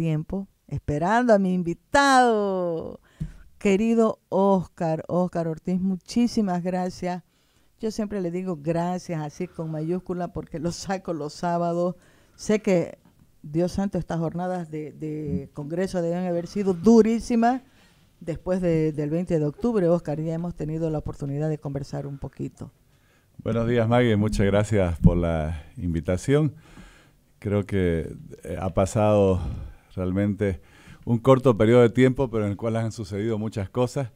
tiempo esperando a mi invitado. Querido Oscar, Oscar Ortiz, muchísimas gracias. Yo siempre le digo gracias así con mayúscula porque lo saco los sábados. Sé que, Dios santo, estas jornadas de, de Congreso deben haber sido durísimas después del 20 de octubre. Oscar, ya hemos tenido la oportunidad de conversar un poquito. Buenos días, Maggie. Muchas gracias por la invitación. Creo que eh, ha pasado Realmente un corto periodo de tiempo, pero en el cual han sucedido muchas cosas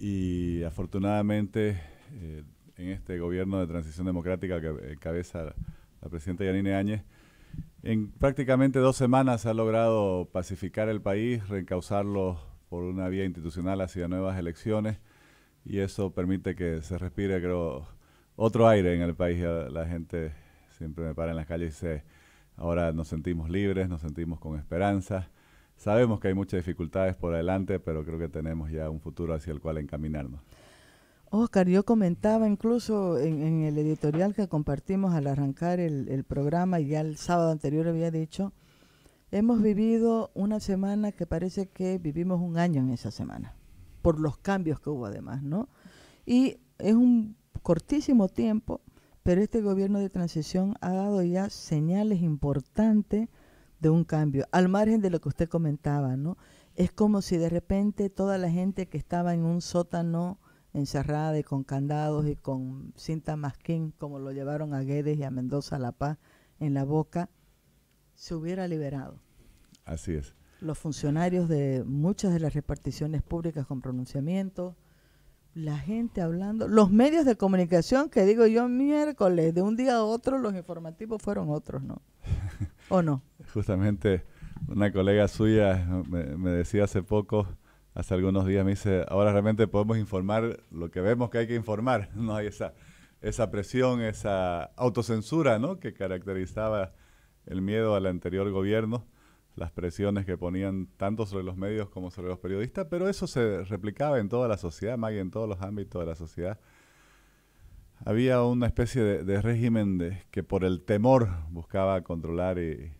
y afortunadamente eh, en este gobierno de transición democrática que encabeza la presidenta Yanine Áñez, en prácticamente dos semanas ha logrado pacificar el país, reencauzarlo por una vía institucional hacia nuevas elecciones y eso permite que se respire, creo, otro aire en el país. La gente siempre me para en las calles y se Ahora nos sentimos libres, nos sentimos con esperanza. Sabemos que hay muchas dificultades por adelante, pero creo que tenemos ya un futuro hacia el cual encaminarnos. Oscar, yo comentaba incluso en, el editorial que compartimos al arrancar el, el programa, y ya el sábado anterior había dicho, hemos vivido una semana que parece que vivimos un año en esa semana, por los cambios que hubo además, ¿no? Y es un cortísimo tiempo pero este gobierno de transición ha dado ya señales importantes de un cambio, al margen de lo que usted comentaba, ¿no? Es como si de repente toda la gente que estaba en un sótano encerrada y con candados y con cinta masquín, como lo llevaron a Guedes y a Mendoza La Paz en la boca, se hubiera liberado. Así es. Los funcionarios de muchas de las reparticiones públicas con pronunciamiento, la gente hablando, los medios de comunicación que digo yo miércoles, de un día a otro los informativos fueron otros, ¿no? ¿O no? Justamente una colega suya me, decía hace poco, hace algunos días, me dice, ahora realmente podemos informar lo que vemos que hay que informar, no hay esa, esa presión, esa autocensura, ¿no? Que caracterizaba el miedo al anterior gobierno las presiones que ponían tanto sobre los medios como sobre los periodistas, pero eso se replicaba en toda la sociedad, Magui, en todos los ámbitos de la sociedad. Había una especie de, régimen que por el temor buscaba controlar y,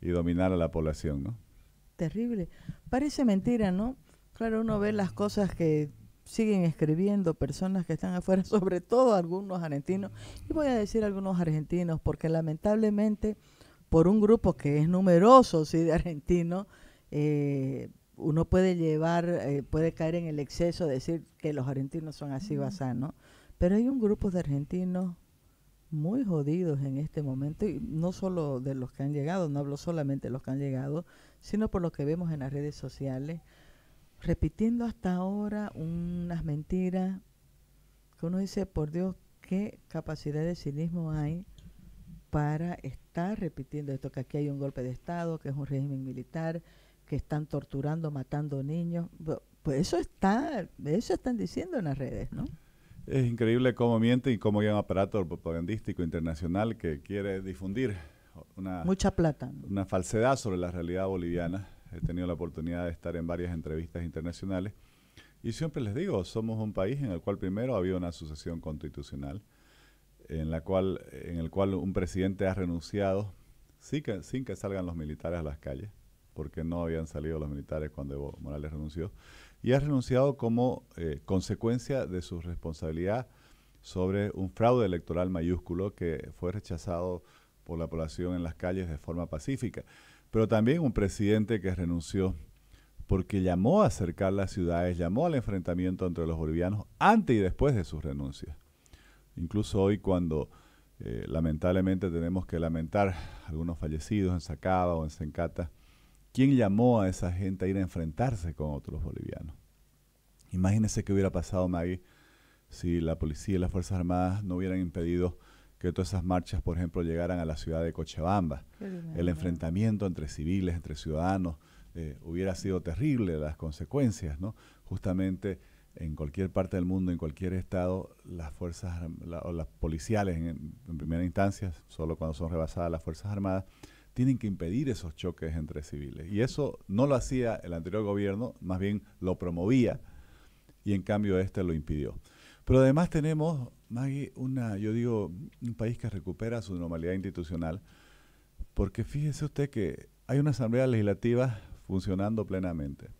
y dominar a la población, ¿no? Terrible. Parece mentira, ¿no? Claro, uno ve las cosas que siguen escribiendo personas que están afuera, sobre todo algunos argentinos, y voy a decir algunos argentinos, porque lamentablemente por un grupo que es numeroso, sí, de argentinos, eh, uno puede llevar, eh, puede caer en el exceso de decir que los argentinos son así basanos, Pero hay un grupo de argentinos muy jodidos en este momento, y no solo de los que han llegado, no hablo solamente de los que han llegado, sino por lo que vemos en las redes sociales, repitiendo hasta ahora unas mentiras que uno dice, por Dios, qué capacidad de cinismo hay para estar repitiendo esto, que aquí hay un golpe de Estado, que es un régimen militar, que están torturando, matando niños. Pues eso está, eso están diciendo en las redes, ¿no? Es increíble cómo miente y cómo hay un aparato propagandístico internacional que quiere difundir una, Mucha plata. una falsedad sobre la realidad boliviana. He tenido la oportunidad de estar en varias entrevistas internacionales y siempre les digo, somos un país en el cual primero había una sucesión constitucional, en, la cual, en el cual un presidente ha renunciado sin que, salgan los militares a las calles, porque no habían salido los militares cuando Evo Morales renunció, y ha renunciado como eh, consecuencia de su responsabilidad sobre un fraude electoral mayúsculo que fue rechazado por la población en las calles de forma pacífica. Pero también un presidente que renunció porque llamó a acercar las ciudades, llamó al enfrentamiento entre los bolivianos antes y después de sus renuncias. Incluso hoy cuando eh, lamentablemente tenemos que lamentar algunos fallecidos en Sacaba o en Sencata, ¿quién llamó a esa gente a ir a enfrentarse con otros bolivianos? Imagínense qué hubiera pasado, Maggie, si la policía y las Fuerzas Armadas no hubieran impedido que todas esas marchas, por ejemplo, llegaran a la ciudad de Cochabamba. El enfrentamiento entre civiles, entre ciudadanos, eh, hubiera sido terrible las consecuencias, ¿no? Justamente en cualquier parte del mundo, en cualquier estado, las fuerzas o las policiales en, primera instancia, solo cuando son rebasadas las fuerzas armadas, tienen que impedir esos choques entre civiles. Y eso no lo hacía el anterior gobierno, más bien lo promovía y en cambio este lo impidió. Pero además tenemos, Maggie, una, yo digo, un país que recupera su normalidad institucional, porque fíjese usted que hay una asamblea legislativa funcionando plenamente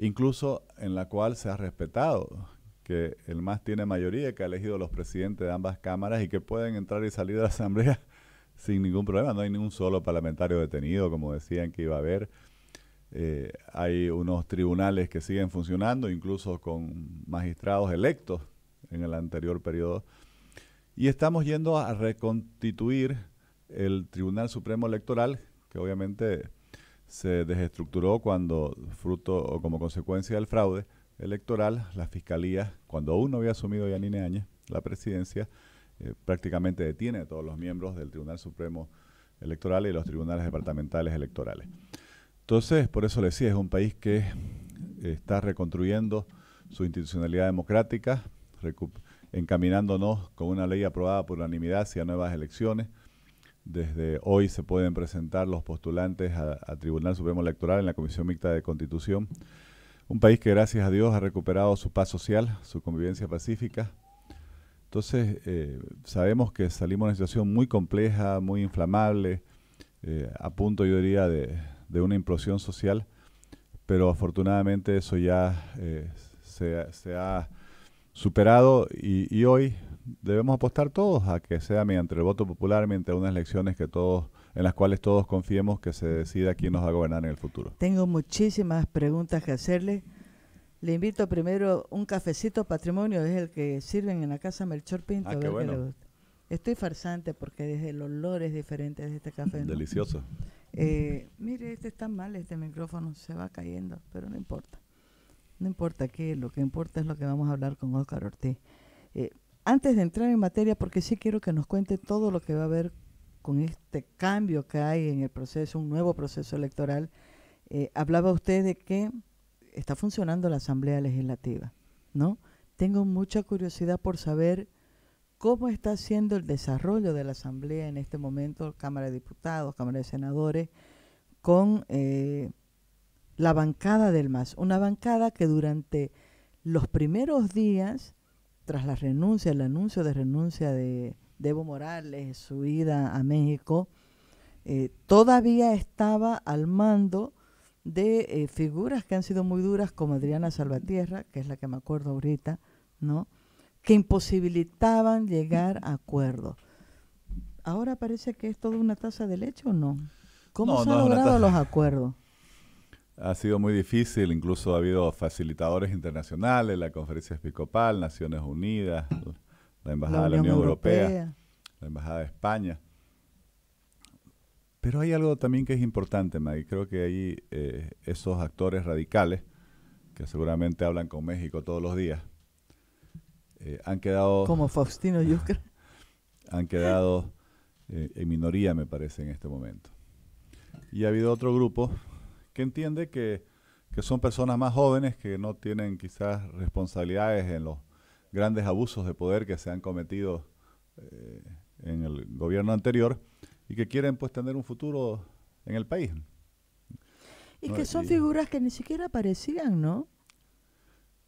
incluso en la cual se ha respetado que el MAS tiene mayoría, que ha elegido los presidentes de ambas cámaras y que pueden entrar y salir de la Asamblea sin ningún problema. No hay ningún solo parlamentario detenido, como decían que iba a haber. Eh, hay unos tribunales que siguen funcionando, incluso con magistrados electos en el anterior periodo. Y estamos yendo a reconstituir el Tribunal Supremo Electoral, que obviamente se desestructuró cuando, fruto o como consecuencia del fraude electoral, la fiscalía, cuando aún no había asumido Yanine Áñez la presidencia, eh, prácticamente detiene a todos los miembros del Tribunal Supremo Electoral y los tribunales departamentales electorales. Entonces, por eso le decía, es un país que está reconstruyendo su institucionalidad democrática, encaminándonos con una ley aprobada por unanimidad hacia nuevas elecciones, desde hoy se pueden presentar los postulantes al Tribunal Supremo Electoral en la Comisión Mixta de Constitución. Un país que gracias a Dios ha recuperado su paz social, su convivencia pacífica. Entonces, eh, sabemos que salimos de una situación muy compleja, muy inflamable, eh, a punto, yo diría, de, una implosión social, pero afortunadamente eso ya eh, se, ha superado y hoy debemos apostar todos a que sea mediante el voto popular, mediante unas elecciones que todos en las cuales todos confiemos que se decida quién nos va a gobernar en el futuro. Tengo muchísimas preguntas que hacerle. Le invito primero un cafecito patrimonio, es el que sirven en la casa Melchor Pinto. Ah, Estoy farsante porque desde el olor es diferente de este café. Delicioso. Eh, mire, este está mal, este micrófono se va cayendo, pero no importa. No importa qué, lo que importa es lo que vamos a hablar con Oscar Ortiz. Eh, antes de entrar en materia, porque sí quiero que nos cuente todo lo que va a haber con este cambio que hay en el proceso, un nuevo proceso electoral, eh, hablaba usted de que está funcionando la Asamblea Legislativa, ¿no? Tengo mucha curiosidad por saber cómo está siendo el desarrollo de la Asamblea en este momento, Cámara de Diputados, Cámara de Senadores, con eh, la bancada del MAS, una bancada que durante los primeros días tras la renuncia, el anuncio de renuncia de, Evo Morales, su ida a México, eh, todavía estaba al mando de eh, figuras que han sido muy duras, como Adriana Salvatierra, que es la que me acuerdo ahorita, ¿no? que imposibilitaban llegar a acuerdos. Ahora parece que es toda una taza de leche o no. ¿Cómo se han logrado los acuerdos? ha sido muy difícil, incluso ha habido facilitadores internacionales, la Conferencia Episcopal, Naciones Unidas, la Embajada de la Unión Europea, la Embajada de España. Pero hay algo también que es importante, Maggie. Creo que ahí eh, esos actores radicales, que seguramente hablan con México todos los días, eh, han quedado... Como Faustino Yucre. han quedado eh, en minoría, me parece, en este momento. Y ha habido otro grupo que entiende que, son personas más jóvenes que no tienen quizás responsabilidades en los grandes abusos de poder que se han cometido eh, en el gobierno anterior y que quieren pues tener un futuro en el país. Y que son figuras que ni siquiera aparecían, ¿no?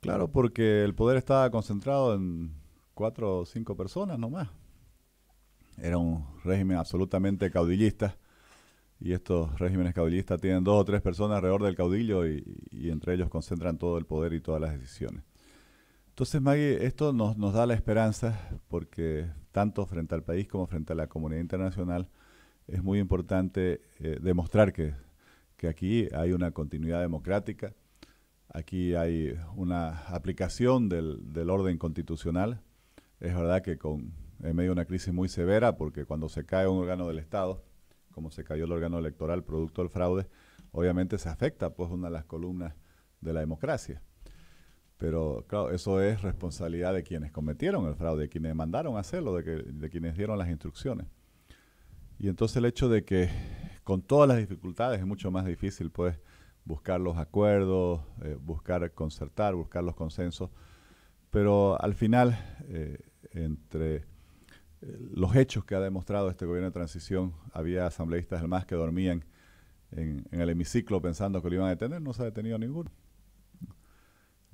Claro, porque el poder estaba concentrado en cuatro o cinco personas nomás. Era un régimen absolutamente caudillista y estos regímenes caudillistas tienen dos o tres personas alrededor del caudillo y, entre ellos concentran todo el poder y todas las decisiones. Entonces, Maggie, esto nos, da la esperanza porque tanto frente al país como frente a la comunidad internacional es muy importante eh, demostrar que, que aquí hay una continuidad democrática, aquí hay una aplicación del, orden constitucional. Es verdad que con, en medio de una crisis muy severa, porque cuando se cae un órgano del Estado, como se cayó el órgano electoral producto del fraude, obviamente se afecta pues una de las columnas de la democracia. Pero claro, eso es responsabilidad de quienes cometieron el fraude, de quienes mandaron a hacerlo, de, quienes dieron las instrucciones. Y entonces el hecho de que con todas las dificultades es mucho más difícil pues buscar los acuerdos, eh, buscar concertar, buscar los consensos, pero al final eh, entre los hechos que ha demostrado este gobierno de transición, había asambleístas del MAS que dormían en, el hemiciclo pensando que lo iban a detener, no se ha detenido ninguno.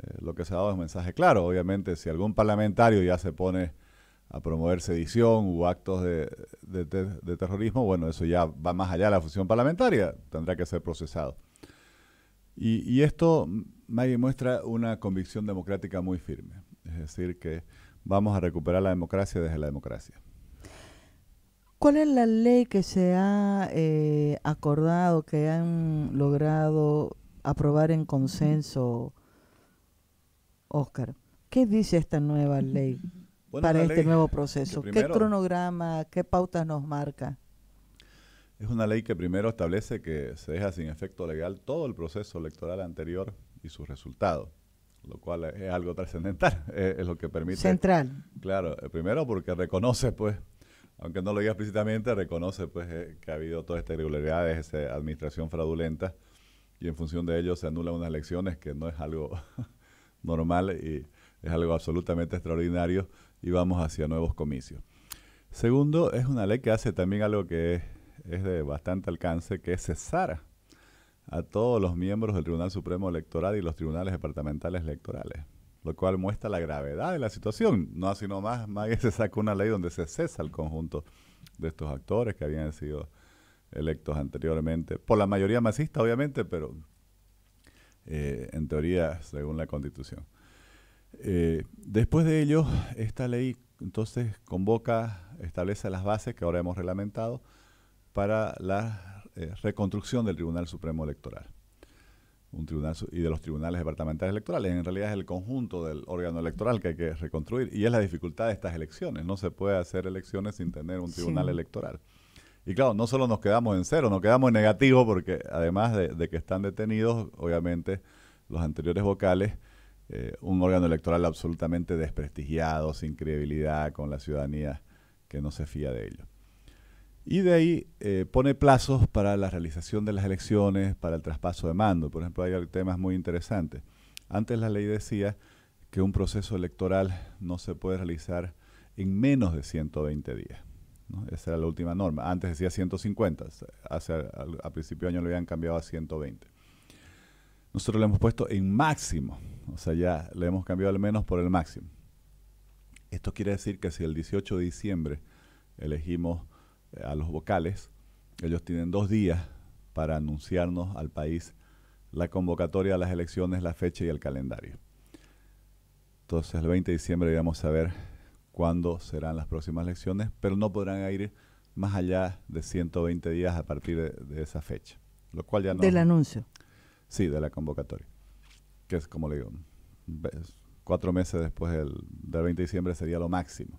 Eh, lo que se ha dado es un mensaje claro. Obviamente, si algún parlamentario ya se pone a promover sedición u actos de, terrorismo, bueno, eso ya va más allá de la función parlamentaria, tendrá que ser procesado. Y, esto, me muestra una convicción democrática muy firme. Es decir, que vamos a recuperar la democracia desde la democracia. ¿Cuál es la ley que se ha eh, acordado, que han logrado aprobar en consenso, Oscar? ¿Qué dice esta nueva ley para este nuevo proceso? ¿Qué cronograma, qué pautas nos marca? Es una ley que primero establece que se deja sin efecto legal todo el proceso electoral anterior y sus resultados lo cual es algo trascendental, es, lo que permite... Central. Claro, eh, primero porque reconoce, pues, aunque no lo diga explícitamente, reconoce pues eh, que ha habido todas estas irregularidades, esa administración fraudulenta, y en función de ello se anulan unas elecciones que no es algo normal y es algo absolutamente extraordinario y vamos hacia nuevos comicios. Segundo, es una ley que hace también algo que es, es de bastante alcance, que es cesar a todos los miembros del Tribunal Supremo Electoral y los tribunales departamentales electorales, lo cual muestra la gravedad de la situación. No así nomás, Maggie se saca una ley donde se cesa el conjunto de estos actores que habían sido electos anteriormente, por la mayoría masista obviamente, pero eh, en teoría según la Constitución. Eh, después de ello, esta ley entonces convoca, establece las bases que ahora hemos reglamentado para las eh, reconstrucción del Tribunal Supremo Electoral. Un tribunal y de los tribunales departamentales electorales. En realidad es el conjunto del órgano electoral que hay que reconstruir. Y es la dificultad de estas elecciones. No se puede hacer elecciones sin tener un tribunal electoral. Y claro, no solo nos quedamos en cero, nos quedamos en negativo porque además de, que están detenidos, obviamente los anteriores vocales, eh, un órgano electoral absolutamente desprestigiado, sin credibilidad, con la ciudadanía que no se fía de ellos. Y de ahí eh, pone plazos para la realización de las elecciones, para el traspaso de mando. Por ejemplo, hay temas muy interesantes. Antes la ley decía que un proceso electoral no se puede realizar en menos de 120 días. Esa era la última norma. Antes decía 150. Hace, a, principio de año lo habían cambiado a 120. Nosotros le hemos puesto en máximo. O sea, ya le hemos cambiado al menos por el máximo. Esto quiere decir que si el 18 de diciembre elegimos a los vocales. Ellos tienen dos días para anunciarnos al país la convocatoria a las elecciones, la fecha y el calendario. Entonces, el 20 de diciembre vamos a ver cuándo serán las próximas elecciones, pero no podrán ir más allá de 120 días a partir de, esa fecha, lo cual ya no... Del anuncio. Sí, de la convocatoria, que es como le digo, cuatro meses después del 20 de diciembre sería lo máximo.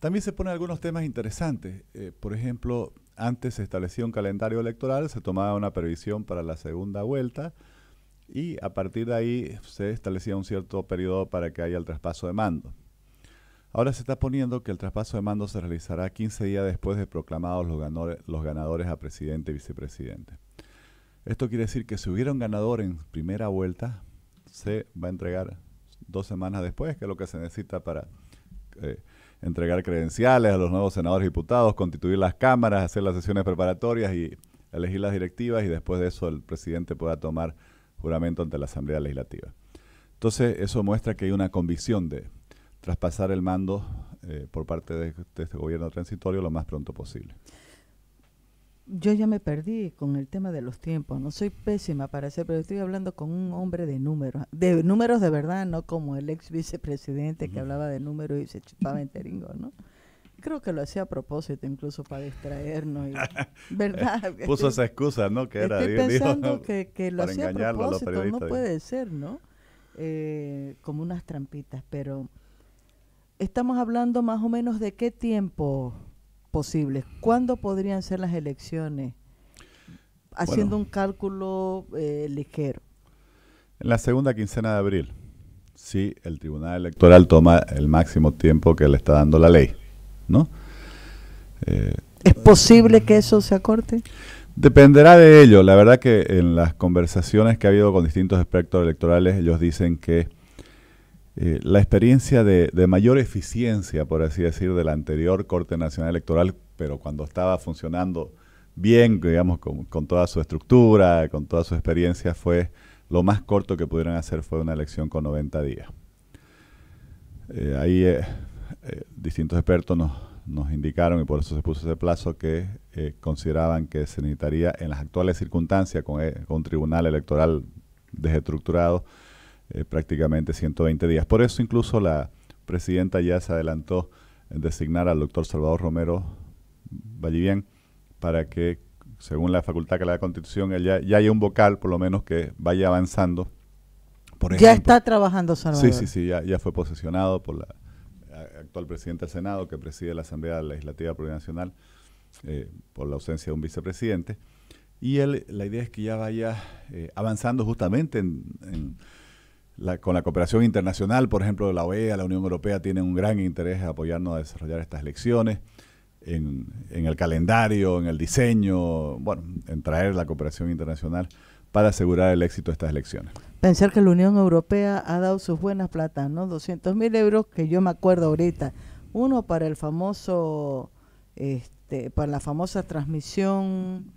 También se ponen algunos temas interesantes. Eh, por ejemplo, antes se establecía un calendario electoral, se tomaba una previsión para la segunda vuelta y a partir de ahí se establecía un cierto periodo para que haya el traspaso de mando. Ahora se está poniendo que el traspaso de mando se realizará 15 días después de proclamados los ganadores, los ganadores a presidente y vicepresidente. Esto quiere decir que si hubiera un ganador en primera vuelta, se va a entregar dos semanas después, que es lo que se necesita para eh, entregar credenciales a los nuevos senadores y diputados, constituir las cámaras, hacer las sesiones preparatorias y elegir las directivas y después de eso el presidente pueda tomar juramento ante la Asamblea Legislativa. Entonces eso muestra que hay una convicción de traspasar el mando eh, por parte este, de este gobierno transitorio lo más pronto posible yo ya me perdí con el tema de los tiempos. No soy pésima para ser, pero estoy hablando con un hombre de números, de números de verdad, no como el ex vicepresidente que hablaba de números y se chupaba Teringo, ¿no? Creo que lo hacía a propósito, incluso para distraernos. ¿Verdad? Eh, puso esa excusa, ¿no? Que era, Estoy pensando que, lo hacía a propósito, no puede ser, ¿no? Eh, como unas trampitas, pero estamos hablando más o menos de qué tiempo, posibles. ¿Cuándo podrían ser las elecciones? Haciendo un cálculo eh, ligero. En la segunda quincena de abril, si el Tribunal Electoral toma el máximo tiempo que le está dando la ley, ¿no? Eh, ¿Es posible que eso se acorte? Dependerá de ello. La verdad que en las conversaciones que ha habido con distintos expertos electorales, ellos dicen que eh, la experiencia de, mayor eficiencia, por así decir, de la anterior Corte Nacional Electoral, pero cuando estaba funcionando bien, digamos, con, toda su estructura, con toda su experiencia, fue lo más corto que pudieron hacer fue una elección con 90 días. Eh, ahí eh, distintos expertos nos, indicaron, y por eso se puso ese plazo, que consideraban que se necesitaría en las actuales circunstancias, con un tribunal electoral desestructurado, eh, prácticamente 120 días. Por eso incluso la presidenta ya se adelantó en designar al doctor Salvador Romero Vallivian para que, según la facultad que le da la Constitución, ya, haya un vocal, por lo menos, que vaya avanzando. Por ya está trabajando Salvador. Sí, sí, sí, ya, fue posesionado por la actual presidente del Senado, que preside la Asamblea Legislativa Plurinacional, eh, por la ausencia de un vicepresidente. Y él, la idea es que ya vaya eh, avanzando justamente en con la cooperación internacional, por ejemplo, la OEA, la Unión Europea tiene un gran interés en apoyarnos a desarrollar estas elecciones, en, el calendario, en el diseño, bueno, en traer la cooperación internacional para asegurar el éxito de estas elecciones. Pensar que la Unión Europea ha dado sus buenas platas, ¿no? 200.000 mil euros, que yo me acuerdo ahorita, uno para el famoso, este, para la famosa transmisión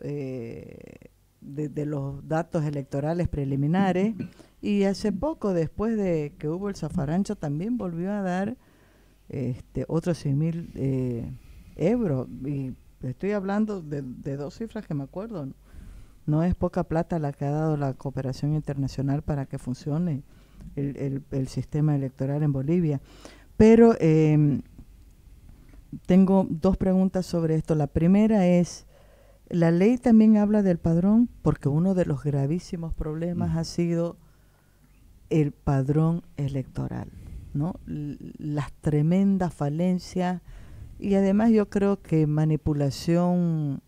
eh, de, los datos electorales preliminares y hace poco, después de que hubo el zafarancho, también volvió a dar este, otros 6 mil eh, euros. Y estoy hablando de, dos cifras que me acuerdo. ¿no? es poca plata la que ha dado la cooperación internacional para que funcione el, el, sistema electoral en Bolivia. Pero eh, tengo dos preguntas sobre esto. La primera es, la ley también habla del padrón porque uno de los gravísimos problemas mm. ha sido el padrón electoral, ¿no? las tremendas falencias y además yo creo que manipulación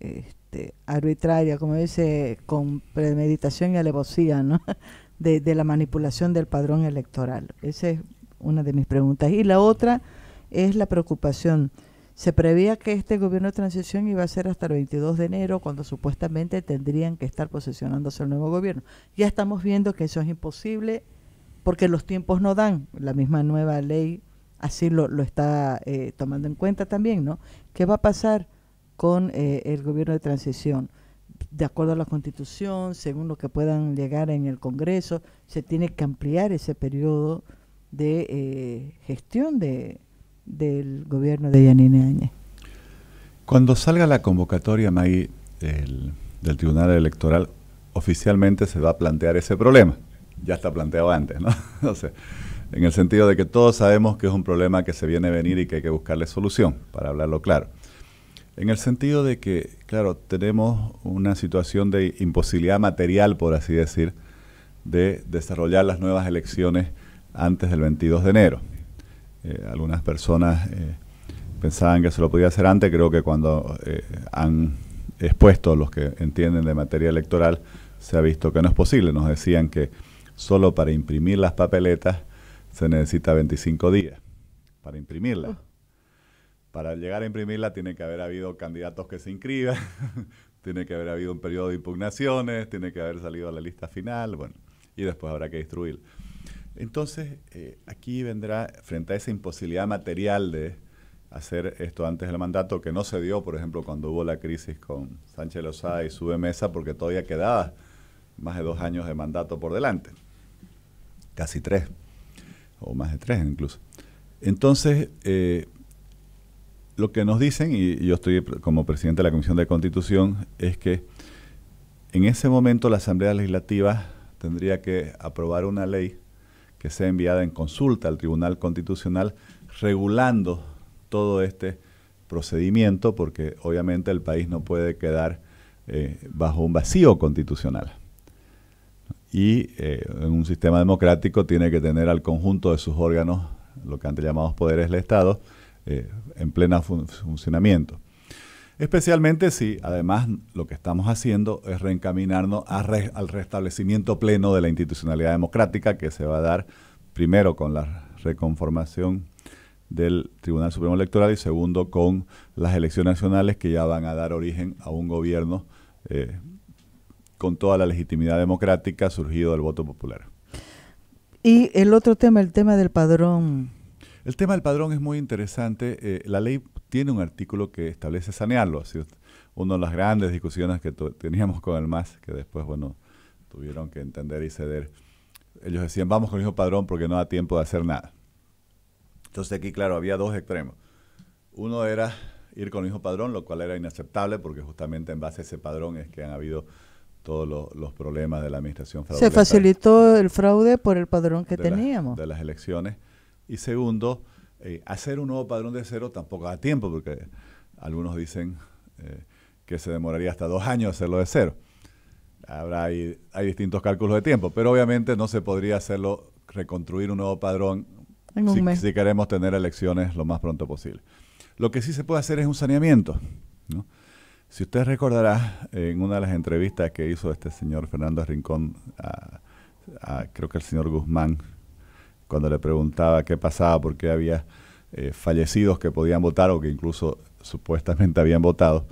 este, arbitraria, como dice, con premeditación y alevosía, ¿no? De, de la manipulación del padrón electoral. Esa es una de mis preguntas. Y la otra es la preocupación se prevía que este gobierno de transición iba a ser hasta el 22 de enero, cuando supuestamente tendrían que estar posesionándose el nuevo gobierno. Ya estamos viendo que eso es imposible porque los tiempos no dan. La misma nueva ley así lo, está eh, tomando en cuenta también, ¿no? ¿Qué va a pasar con eh, el gobierno de transición? de acuerdo a la Constitución, según lo que puedan llegar en el Congreso, se tiene que ampliar ese periodo de eh, gestión de, del gobierno de Yanine Áñez. Cuando salga la convocatoria, May, del Tribunal Electoral, oficialmente se va a plantear ese problema. Ya está planteado antes, ¿no? en el sentido de que todos sabemos que es un problema que se viene a venir y que hay que buscarle solución, para hablarlo claro. En el sentido de que, claro, tenemos una situación de imposibilidad material, por así decir, de desarrollar las nuevas elecciones antes del 22 de enero. Eh, algunas personas eh, pensaban que se lo podía hacer antes, creo que cuando eh, han expuesto los que entienden de materia electoral, se ha visto que no es posible. Nos decían que solo para imprimir las papeletas se necesita 25 días para imprimirlas. Oh. Para llegar a imprimirla tiene que haber habido candidatos que se inscriban, tiene que haber habido un periodo de impugnaciones, tiene que haber salido a la lista final, bueno, y después habrá que distribuir. Entonces, eh, aquí vendrá, frente a esa imposibilidad material de hacer esto antes del mandato, que no se dio, por ejemplo, cuando hubo la crisis con Sánchez Lozada y sube mesa, porque todavía quedaba más de dos años de mandato por delante, casi tres, o más de tres incluso. Entonces, eh, lo que nos dicen, y yo estoy como presidente de la Comisión de Constitución, es que en ese momento la Asamblea Legislativa tendría que aprobar una ley que sea enviada en consulta al Tribunal Constitucional regulando todo este procedimiento, porque obviamente el país no puede quedar eh, bajo un vacío constitucional. Y eh, en un sistema democrático tiene que tener al conjunto de sus órganos, lo que antes llamamos poderes del Estado, eh, en pleno funcionamiento. Especialmente si, además, lo que estamos haciendo es reencaminarnos al restablecimiento pleno de la institucionalidad democrática que se va a dar primero con la reconformación del Tribunal Supremo Electoral y segundo con las elecciones nacionales que ya van a dar origen a un gobierno eh, con toda la legitimidad democrática surgido del voto popular. Y el otro tema, el tema del padrón. El tema del padrón es muy interesante. Eh, la ley tiene un artículo que establece sanearlo. Así, una de las grandes discusiones que teníamos con el MAS, que después, bueno, tuvieron que entender y ceder. Ellos decían, vamos con el hijo padrón porque no da tiempo de hacer nada. Entonces aquí, claro, había dos extremos. Uno era ir con el hijo padrón, lo cual era inaceptable porque justamente en base a ese padrón es que han habido todos los, problemas de la administración Se facilitó el fraude por el padrón que teníamos. de las elecciones. Y segundo, eh, hacer un nuevo padrón de cero tampoco da tiempo, porque algunos dicen eh, que se demoraría hasta dos años hacerlo de cero. Habrá, hay, distintos cálculos de tiempo, pero obviamente no se podría hacerlo, reconstruir un nuevo padrón si, queremos tener elecciones lo más pronto posible. Lo que sí se puede hacer es un saneamiento. Si usted recordará, en una de las entrevistas que hizo este señor Fernando Rincón, creo que el señor Guzmán, cuando le preguntaba qué pasaba, por qué había eh, fallecidos que podían votar o que incluso supuestamente habían votado,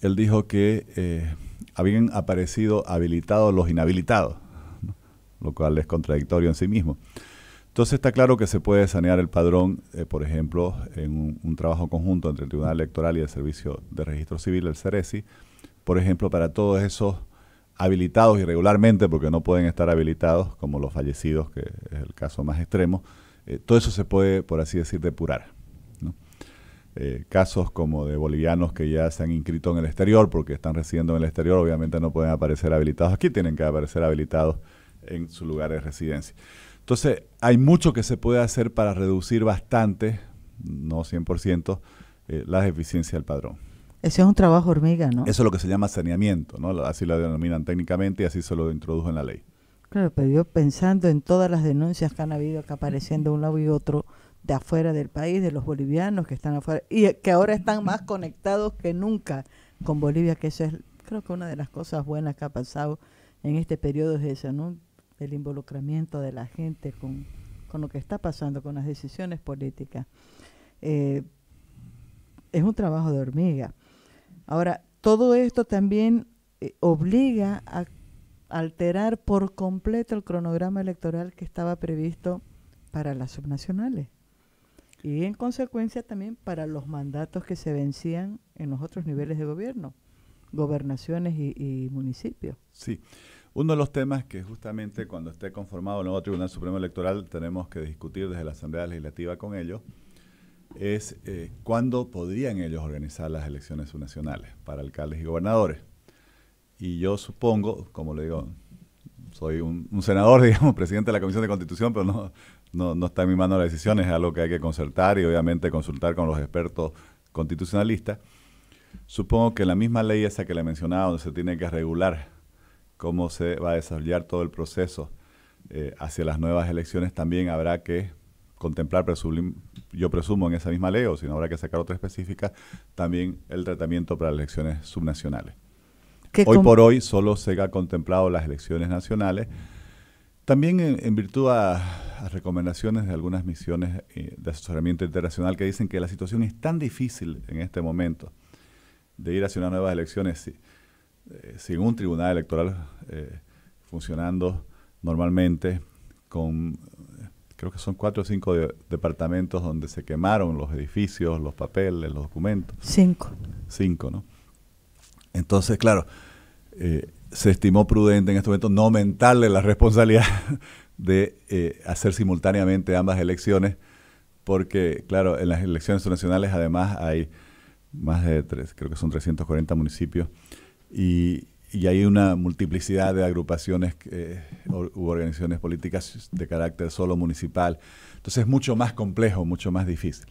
él dijo que eh, habían aparecido habilitados los inhabilitados, lo cual es contradictorio en sí mismo. Entonces está claro que se puede sanear el padrón, eh, por ejemplo, en un, trabajo conjunto entre el Tribunal Electoral y el Servicio de Registro Civil, el CERESI, por ejemplo, para todos esos habilitados irregularmente porque no pueden estar habilitados, como los fallecidos, que es el caso más extremo, eh, todo eso se puede, por así decir, depurar. Eh, casos como de bolivianos que ya se han inscrito en el exterior porque están residiendo en el exterior, obviamente no pueden aparecer habilitados aquí, tienen que aparecer habilitados en su lugar de residencia. Entonces, hay mucho que se puede hacer para reducir bastante, no 100%, eh, la deficiencia del padrón. Ese es un trabajo hormiga, ¿no? Eso es lo que se llama saneamiento, ¿no? Así lo denominan técnicamente y así se lo introdujo en la ley. Claro, pero yo pensando en todas las denuncias que han habido acá apareciendo de un lado y otro de afuera del país, de los bolivianos que están afuera y que ahora están más conectados que nunca con Bolivia, que eso es, creo que una de las cosas buenas que ha pasado en este periodo es eso, ¿no? El involucramiento de la gente con, lo que está pasando, con las decisiones políticas. Eh, es un trabajo de hormiga. Ahora, todo esto también eh, obliga a alterar por completo el cronograma electoral que estaba previsto para las subnacionales y en consecuencia también para los mandatos que se vencían en los otros niveles de gobierno, gobernaciones y municipios. Sí, uno de los temas que justamente cuando esté conformado el nuevo Tribunal Supremo Electoral tenemos que discutir desde la Asamblea Legislativa con ellos es eh, cuándo podrían ellos organizar las elecciones subnacionales para alcaldes y gobernadores. Y yo supongo, como le digo, soy un, senador, digamos, presidente de la Comisión de Constitución, pero no, no, está en mi mano la decisión, es algo que hay que concertar y obviamente consultar con los expertos constitucionalistas. Supongo que la misma ley esa que le mencionaba, donde se tiene que regular cómo se va a desarrollar todo el proceso eh, hacia las nuevas elecciones, también habrá que contemplar, yo presumo, en esa misma ley, o si no habrá que sacar otra específica, también el tratamiento para las elecciones subnacionales. Hoy por hoy solo se ha contemplado las elecciones nacionales, también en, virtud a, recomendaciones de algunas misiones eh, de asesoramiento internacional que dicen que la situación es tan difícil en este momento de ir hacia unas nuevas elecciones eh, sin un tribunal electoral eh, funcionando normalmente, con creo que son cuatro o cinco departamentos donde se quemaron los edificios, los papeles, los documentos. Cinco. Cinco, ¿no? Entonces, claro, eh, se estimó prudente en este momento no aumentarle la responsabilidad de eh, hacer simultáneamente ambas elecciones, porque, claro, en las elecciones nacionales además hay más de tres, creo que son 340 municipios, y, y hay una multiplicidad de agrupaciones eh, u organizaciones políticas de carácter solo municipal. Entonces es mucho más complejo, mucho más difícil.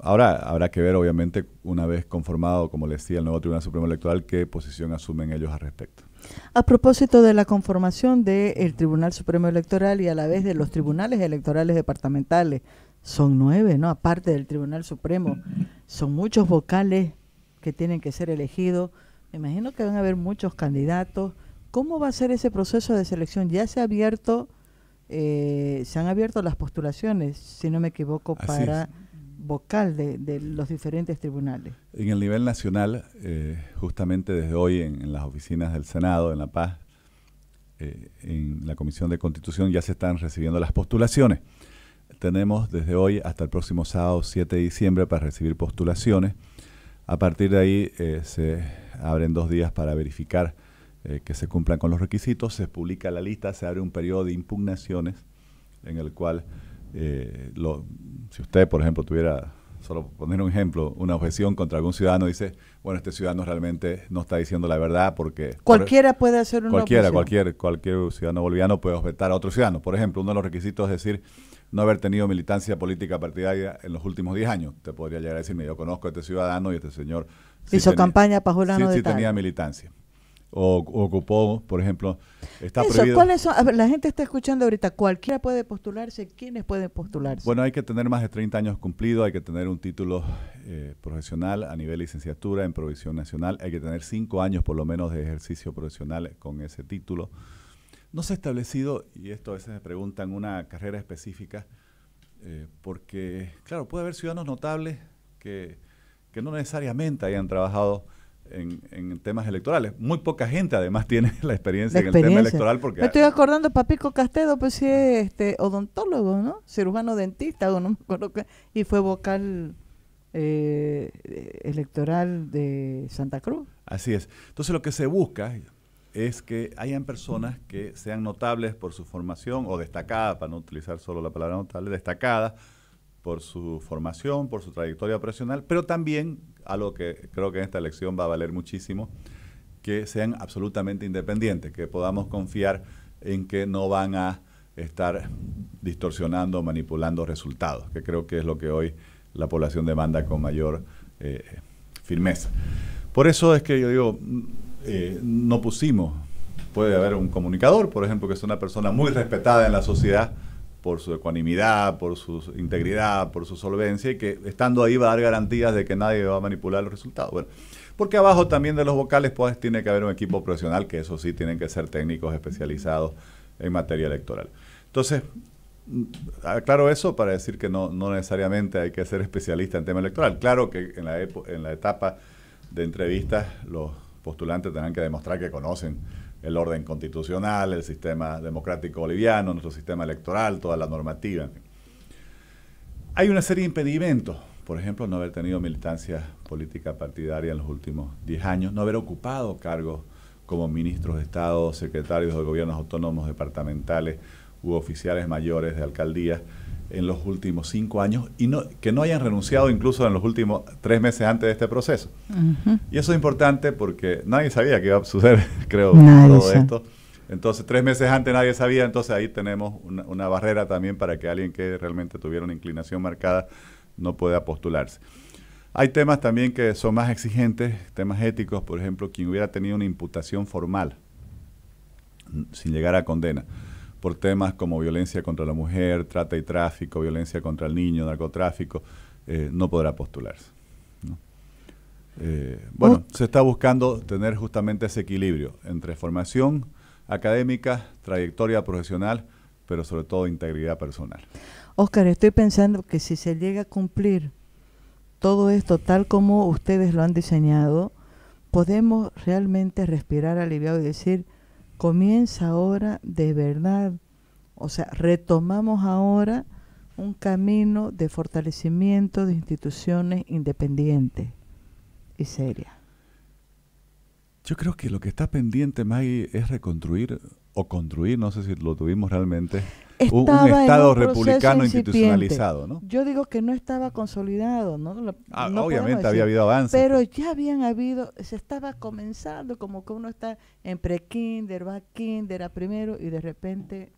Ahora habrá que ver, obviamente, una vez conformado, como les decía, el nuevo Tribunal Supremo Electoral, qué posición asumen ellos al respecto. A propósito de la conformación del Tribunal Supremo Electoral y a la vez de los tribunales electorales departamentales, son nueve, ¿no? Aparte del Tribunal Supremo, son muchos vocales que tienen que ser elegidos imagino que van a haber muchos candidatos. ¿Cómo va a ser ese proceso de selección? Ya se ha abierto, eh, se han abierto las postulaciones, si no me equivoco, para vocal de, los diferentes tribunales. En el nivel nacional, eh, justamente desde hoy en, las oficinas del Senado, en La Paz, eh, en la Comisión de Constitución, ya se están recibiendo las postulaciones. Tenemos desde hoy hasta el próximo sábado 7 de diciembre para recibir postulaciones. A partir de ahí se abren dos días para verificar eh, que se cumplan con los requisitos, se publica la lista, se abre un periodo de impugnaciones en el cual, eh, lo, si usted, por ejemplo, tuviera, solo poner un ejemplo, una objeción contra algún ciudadano, dice, bueno, este ciudadano realmente no está diciendo la verdad porque... Cualquiera puede hacer una cualquiera, objeción. Cualquier, cualquier ciudadano boliviano puede objetar a otro ciudadano. Por ejemplo, uno de los requisitos es decir, no haber tenido militancia política partidaria en los últimos 10 años. Te podría llegar a decirme, yo conozco a este ciudadano y este señor Hizo campaña Pajolano sí, de sí tenía militancia. O ocupó, por ejemplo, está Eso, prohibido. la gente está escuchando ahorita, cualquiera puede postularse, ¿quiénes pueden postularse? Bueno, hay que tener más de 30 años cumplidos, hay que tener un título eh, profesional a nivel licenciatura en provisión nacional, hay que tener 5 años por lo menos de ejercicio profesional con ese título. No se ha establecido, y esto a veces me preguntan, una carrera específica, eh, porque, claro, puede haber ciudadanos notables que que no necesariamente hayan trabajado en, temas electorales. Muy poca gente además tiene la experiencia, en el tema electoral porque... Me estoy acordando de Papico Castedo, pues sí es este, odontólogo, ¿no? Cirujano dentista, o no me acuerdo qué, y fue vocal eh, electoral de Santa Cruz. Así es. Entonces lo que se busca es que hayan personas que sean notables por su formación o destacadas, para no utilizar solo la palabra notable, destacadas por su formación, por su trayectoria profesional, pero también, algo que creo que en esta elección va a valer muchísimo, que sean absolutamente independientes, que podamos confiar en que no van a estar distorsionando, manipulando resultados, que creo que es lo que hoy la población demanda con mayor eh, firmeza. Por eso es que yo digo, mm, eh, no pusimos, puede haber un comunicador, por ejemplo, que es una persona muy respetada en la sociedad, por su ecuanimidad, por su integridad, por su solvencia y que estando ahí va a dar garantías de que nadie va a manipular los resultados. Bueno, porque abajo también de los vocales pues tiene que haber un equipo profesional que eso sí tienen que ser técnicos especializados en materia electoral. Entonces, mm, aclaro eso para decir que no, no necesariamente hay que ser especialista en tema electoral. Claro que en la, en la etapa de entrevistas los postulantes tendrán que demostrar que conocen el orden constitucional, el sistema democrático boliviano, nuestro sistema electoral, toda la normativa. Hay una serie de impedimentos, por ejemplo, no haber tenido militancia política partidaria en los últimos 10 años, no haber ocupado cargos como ministros de Estado, secretarios de gobiernos autónomos departamentales u oficiales mayores de alcaldías en los últimos cinco años y que no hayan renunciado incluso en los últimos tres meses antes de este proceso. Y eso es importante porque nadie sabía que iba a suceder, creo, todo esto. Entonces, tres meses antes nadie sabía, entonces ahí tenemos una, barrera también para que alguien que realmente tuviera una inclinación marcada no pueda postularse. Hay temas también que son más exigentes, temas éticos, por ejemplo, quien hubiera tenido una imputación formal sin llegar a condena por temas como violencia contra la mujer, trata y tráfico, violencia contra el niño, narcotráfico, eh, no podrá postularse. Eh, bueno, oh. se está buscando tener justamente ese equilibrio entre formación académica, trayectoria profesional, pero sobre todo integridad personal. Oscar, estoy pensando que si se llega a cumplir todo esto tal como ustedes lo han diseñado, podemos realmente respirar aliviado y decir, comienza ahora de verdad, o sea, retomamos ahora un camino de fortalecimiento de instituciones independientes y serias. Yo creo que lo que está pendiente, Maggie, es reconstruir o construir, no sé si lo tuvimos realmente un, Estado republicano institucionalizado. ¿no? Yo digo que no estaba consolidado. ¿no? Ah, obviamente había habido avances. Pero pues. ya habían habido, se estaba comenzando, como que uno está en pre-kinder, va a kinder, a primero, y de repente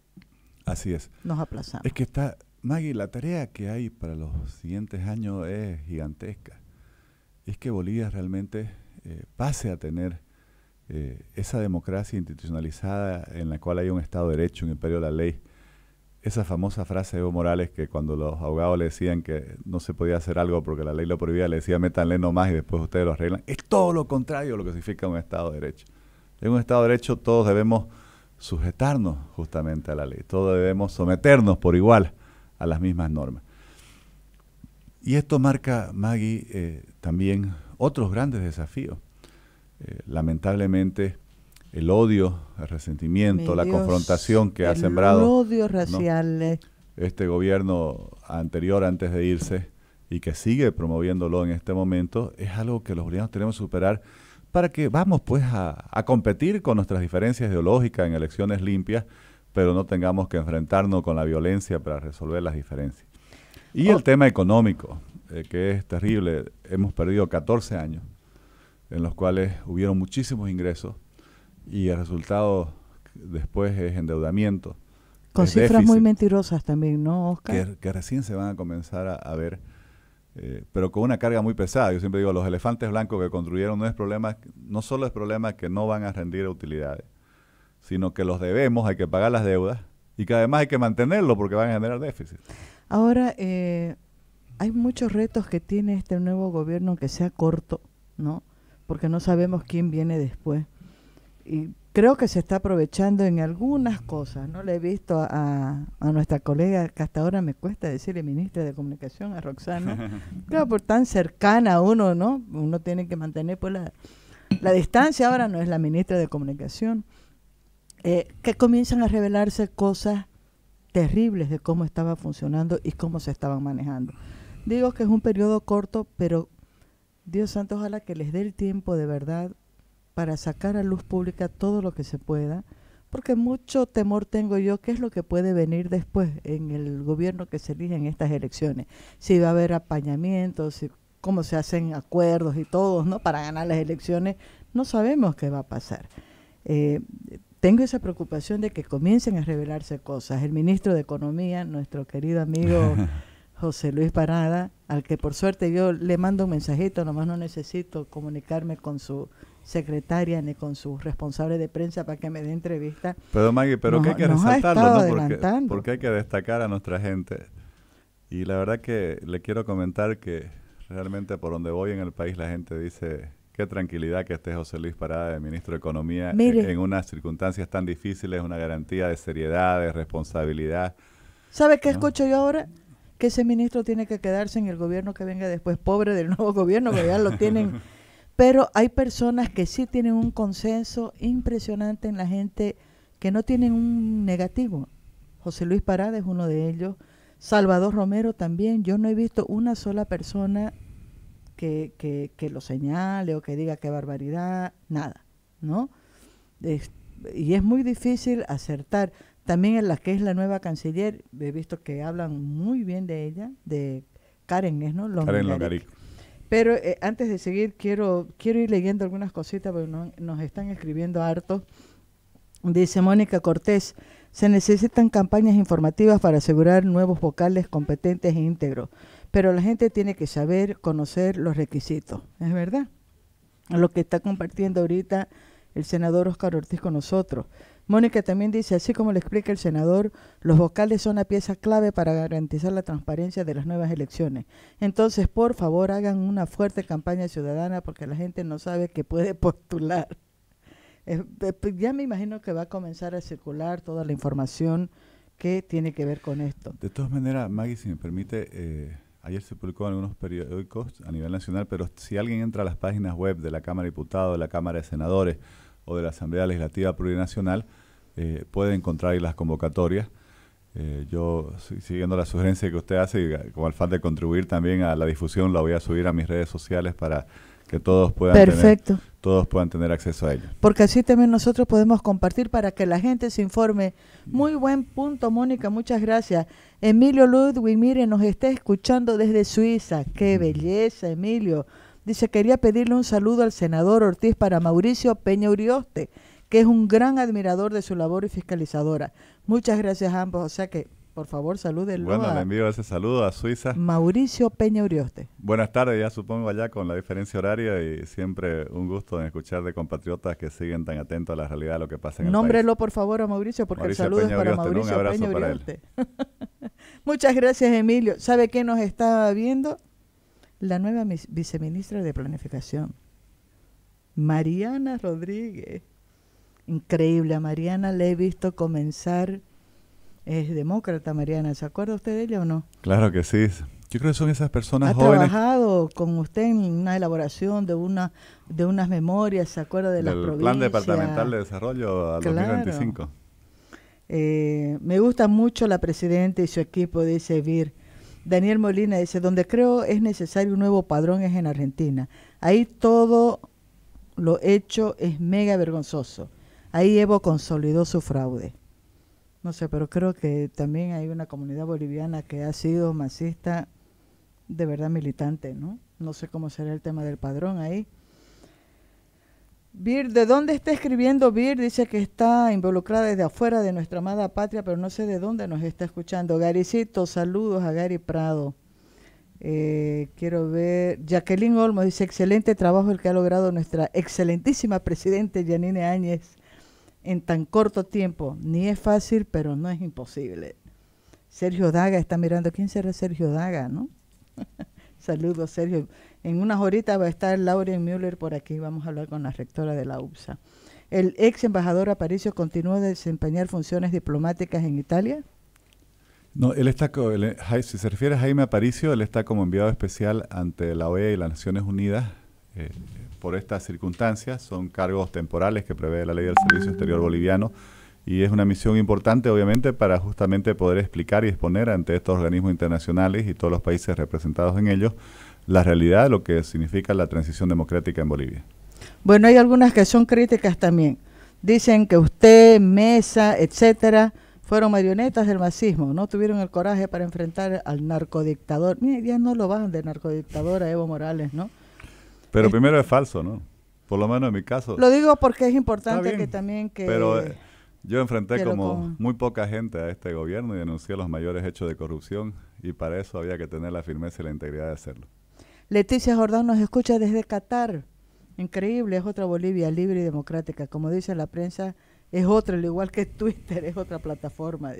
Así es. nos aplazamos. Es que está, Maggie, la tarea que hay para los siguientes años es gigantesca. Es que Bolivia realmente eh, pase a tener eh, esa democracia institucionalizada en la cual hay un Estado de Derecho, un imperio de la ley, esa famosa frase de Evo Morales que cuando los abogados le decían que no se podía hacer algo porque la ley lo prohibía, le decía métanle nomás y después ustedes lo arreglan. Es todo lo contrario a lo que significa un Estado de Derecho. En un Estado de Derecho todos debemos sujetarnos justamente a la ley, todos debemos someternos por igual a las mismas normas. Y esto marca, Maggie, eh, también otros grandes desafíos. Eh, lamentablemente, el odio, el resentimiento, la confrontación que ha sembrado. Eh. Este gobierno anterior, antes de irse, y que sigue promoviéndolo en este momento, es algo que los bolivianos tenemos que superar para que vamos pues a, competir con nuestras diferencias ideológicas en elecciones limpias, pero no tengamos que enfrentarnos con la violencia para resolver las diferencias. Y el oh. tema económico, eh, que es terrible. Hemos perdido 14 años en los cuales hubieron muchísimos ingresos y el resultado después es endeudamiento. Con cifras muy mentirosas también, ¿no, Oscar? Que, recién se van a comenzar a, ver, eh, pero con una carga muy pesada. Yo siempre digo, los elefantes blancos que construyeron no es problema, no solo es problema que no van a rendir utilidades, sino que los debemos, hay que pagar las deudas y que además hay que mantenerlo porque van a generar déficit. Ahora, eh, hay muchos retos que tiene este nuevo gobierno que sea corto, ¿no? Porque no sabemos quién viene después y creo que se está aprovechando en algunas cosas. No le he visto a, a nuestra colega, que hasta ahora me cuesta decirle ministra de Comunicación, a Roxana. claro, por tan cercana a uno, ¿no? Uno tiene que mantener pues la, la distancia. Ahora no es la ministra de Comunicación. Eh, que comienzan a revelarse cosas terribles de cómo estaba funcionando y cómo se estaban manejando. Digo que es un periodo corto, pero Dios santo, ojalá que les dé el tiempo de verdad para sacar a luz pública todo lo que se pueda, porque mucho temor tengo yo qué es lo que puede venir después en el gobierno que se elige en estas elecciones. Si va a haber apañamientos, si, cómo se hacen acuerdos y todo, ¿no? Para ganar las elecciones, no sabemos qué va a pasar. Eh, tengo esa preocupación de que comiencen a revelarse cosas. El ministro de Economía, nuestro querido amigo José Luis Parada, al que por suerte yo le mando un mensajito, nomás no necesito comunicarme con su secretaria ni con sus responsables de prensa para que me dé entrevista. Pero Maggie, pero qué hay que Porque, hay que destacar a nuestra gente. Y la verdad que le quiero comentar que realmente por donde voy en el país la gente dice, qué tranquilidad que esté José Luis Parada, de ministro de Economía, en, unas circunstancias tan difíciles, una garantía de seriedad, de responsabilidad. ¿Sabe qué escucho yo ahora? Que ese ministro tiene que quedarse en el gobierno que venga después, pobre del nuevo gobierno, que ya lo tienen Pero hay personas que sí tienen un consenso impresionante en la gente que no tienen un negativo. José Luis Parada es uno de ellos. Salvador Romero también. Yo no he visto una sola persona que, que, lo señale o que diga qué barbaridad, nada, ¿no? y es muy difícil acertar. También en la que es la nueva canciller, he visto que hablan muy bien de ella, de Karen, ¿no? Karen pero eh, antes de seguir, quiero, quiero ir leyendo algunas cositas porque nos están escribiendo harto. Dice Mónica Cortés, se necesitan campañas informativas para asegurar nuevos vocales competentes e íntegros, pero la gente tiene que saber, conocer los requisitos, ¿es verdad? Lo que está compartiendo ahorita el senador Oscar Ortiz con nosotros. Mónica también dice, así como le explica el senador, los vocales son la pieza clave para garantizar la transparencia de las nuevas elecciones. Entonces, por favor, hagan una fuerte campaña ciudadana porque la gente no sabe que puede postular. Eh, eh, pues, ya me imagino que va a comenzar a circular toda la información que tiene que ver con esto. De todas maneras, Maggie, si me permite, eh, ayer se publicó en algunos periódicos a nivel nacional, pero si alguien entra a las páginas web de la Cámara de Diputados, de la Cámara de Senadores, o de la Asamblea Legislativa Plurinacional eh, puede encontrar ahí las convocatorias. Eh, yo, siguiendo la sugerencia que usted hace, como al de contribuir también a la difusión, la voy a subir a mis redes sociales para que todos puedan todos puedan tener acceso a ella. Porque así también nosotros podemos compartir para que la gente se informe. Muy mm. buen punto, Mónica, muchas gracias. Emilio Ludwig, mire, nos está escuchando desde Suiza. Qué mm. belleza, Emilio. Dice, quería pedirle un saludo al senador Ortiz para Mauricio Peña Urioste, que es un gran admirador de su labor y fiscalizadora. Muchas gracias a ambos. O sea que, por favor, salúdenlo. Bueno, le envío ese saludo a Suiza. Mauricio Peña Urioste. Buenas tardes, ya supongo allá con la diferencia horaria y siempre un gusto en escuchar de compatriotas que siguen tan atentos a la realidad de lo que pasa en el Nómbrelo, por favor, a Mauricio, porque el saludo es para Mauricio Peña Urioste. Muchas gracias, Emilio. ¿Sabe qué nos está viendo? la nueva viceministra de Planificación, Mariana Rodríguez. Increíble, a Mariana le he visto comenzar, es demócrata Mariana, ¿se acuerda usted de ella o no? Claro que sí. Yo creo que son esas personas jóvenes. Ha trabajado con usted en una elaboración de una de unas memorias, ¿se acuerda de las Plan Departamental de Desarrollo al 2025. Eh, me gusta mucho la presidenta y su equipo, dice Vir. Daniel Molina dice, donde creo es necesario un nuevo padrón es en Argentina. Ahí todo lo hecho es mega vergonzoso. Ahí Evo consolidó su fraude. No sé, pero creo que también hay una comunidad boliviana que ha sido masista, de verdad militante, ¿no? No sé cómo será el tema del padrón ahí. Vir, ¿de dónde está escribiendo Vir? Dice que está involucrada desde afuera de nuestra amada patria, pero no sé de dónde nos está escuchando. Garicito, saludos a Gary Prado. Eh, quiero ver, Jacqueline Olmo dice, excelente trabajo el que ha logrado nuestra excelentísima presidente Janine Áñez en tan corto tiempo. Ni es fácil, pero no es imposible. Sergio Daga está mirando, ¿quién será Sergio Daga? ¿No? Saludos, Sergio. En unas horitas va a estar Lauren Müller por aquí, vamos a hablar con la rectora de la UPSA. ¿El ex embajador Aparicio continúa de desempeñar funciones diplomáticas en Italia? No, él está, si se refiere a Jaime Aparicio, él está como enviado especial ante la OEA y las Naciones Unidas eh, por estas circunstancias. Son cargos temporales que prevé la ley del Servicio Exterior Boliviano y es una misión importante, obviamente, para justamente poder explicar y exponer ante estos organismos internacionales y todos los países representados en ellos la realidad de lo que significa la transición democrática en Bolivia. Bueno, hay algunas que son críticas también. Dicen que usted, Mesa, etcétera, fueron marionetas del masismo, no tuvieron el coraje para enfrentar al narcodictador. mira ya no lo van de narcodictador a Evo Morales, ¿no? Pero primero es falso, ¿no? Por lo menos en mi caso. Lo digo porque es importante que también que... Pero eh, yo enfrenté como muy poca gente a este gobierno y denuncié los mayores hechos de corrupción y para eso había que tener la firmeza y la integridad de hacerlo. Leticia Jordán nos escucha desde Qatar. Increíble, es otra Bolivia libre y democrática. Como dice la prensa, es otra, al igual que Twitter, es otra plataforma.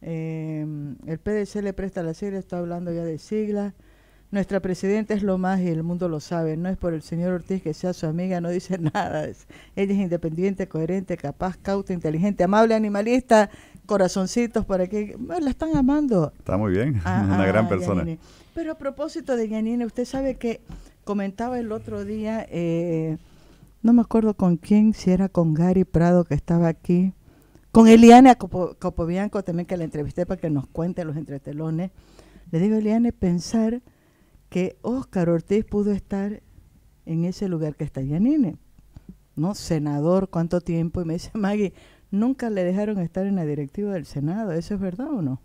Em, el PDC le presta la sigla, está hablando ya de siglas. Nuestra presidenta es lo más y el mundo lo sabe. No es por el señor Ortiz que sea su amiga, no dice nada. Ella es independiente, coherente, capaz, cauta, inteligente, amable, animalista, corazoncitos para que... La están amando. Está muy bien, es ah, una gran ah, persona. Pero a propósito de Yanine, usted sabe que comentaba el otro día, eh, no me acuerdo con quién, si era con Gary Prado que estaba aquí, con Eliane Copobianco también que la entrevisté para que nos cuente los entretelones. Le digo, Eliane, pensar que Óscar Ortiz pudo estar en ese lugar que está Yanine, ¿no? Senador, ¿cuánto tiempo? Y me dice Maggie, nunca le dejaron estar en la directiva del Senado, ¿eso es verdad o no?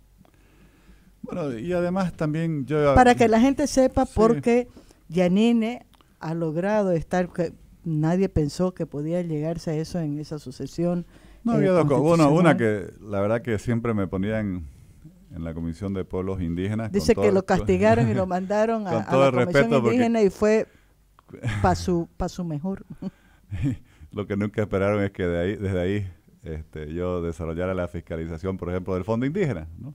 Bueno, y además también yo... Para que la gente sepa por qué Yanine ha logrado estar, que nadie pensó que podía llegarse a eso en esa sucesión. No, había dos cosas. una que la verdad que siempre me ponían en la Comisión de Pueblos Indígenas. Dice que lo castigaron y lo mandaron a, a, la Comisión Indígena y fue para su, su mejor. lo que nunca esperaron es que de ahí, desde ahí este, yo desarrollara la fiscalización, por ejemplo, del Fondo Indígena, ¿no?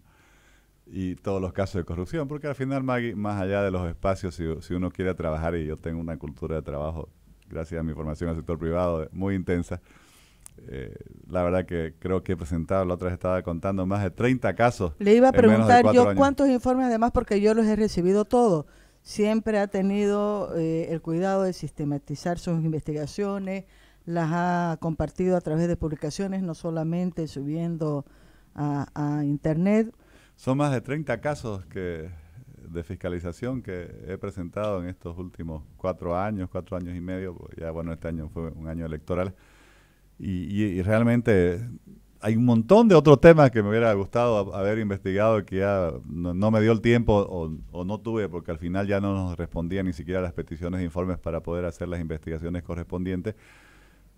y todos los casos de corrupción, porque al final, Maggie, más allá de los espacios, si, uno quiere trabajar, y yo tengo una cultura de trabajo, gracias a mi formación en el sector privado, muy intensa, eh, la verdad que creo que he presentado, la otra vez estaba contando más de 30 casos. Le iba a preguntar yo cuántos informes, además, porque yo los he recibido todos. Siempre ha tenido eh, el cuidado de sistematizar sus investigaciones, las ha compartido a través de publicaciones, no solamente subiendo a Internet son más de 30 casos de fiscalización que he presentado en estos últimos cuatro años, cuatro años y medio, ya bueno, este año fue un año electoral, y, realmente hay un montón de otros temas que me hubiera gustado haber investigado que ya no, me dio el tiempo o, no tuve porque al final ya no nos respondía ni siquiera las peticiones de informes para poder hacer las investigaciones correspondientes.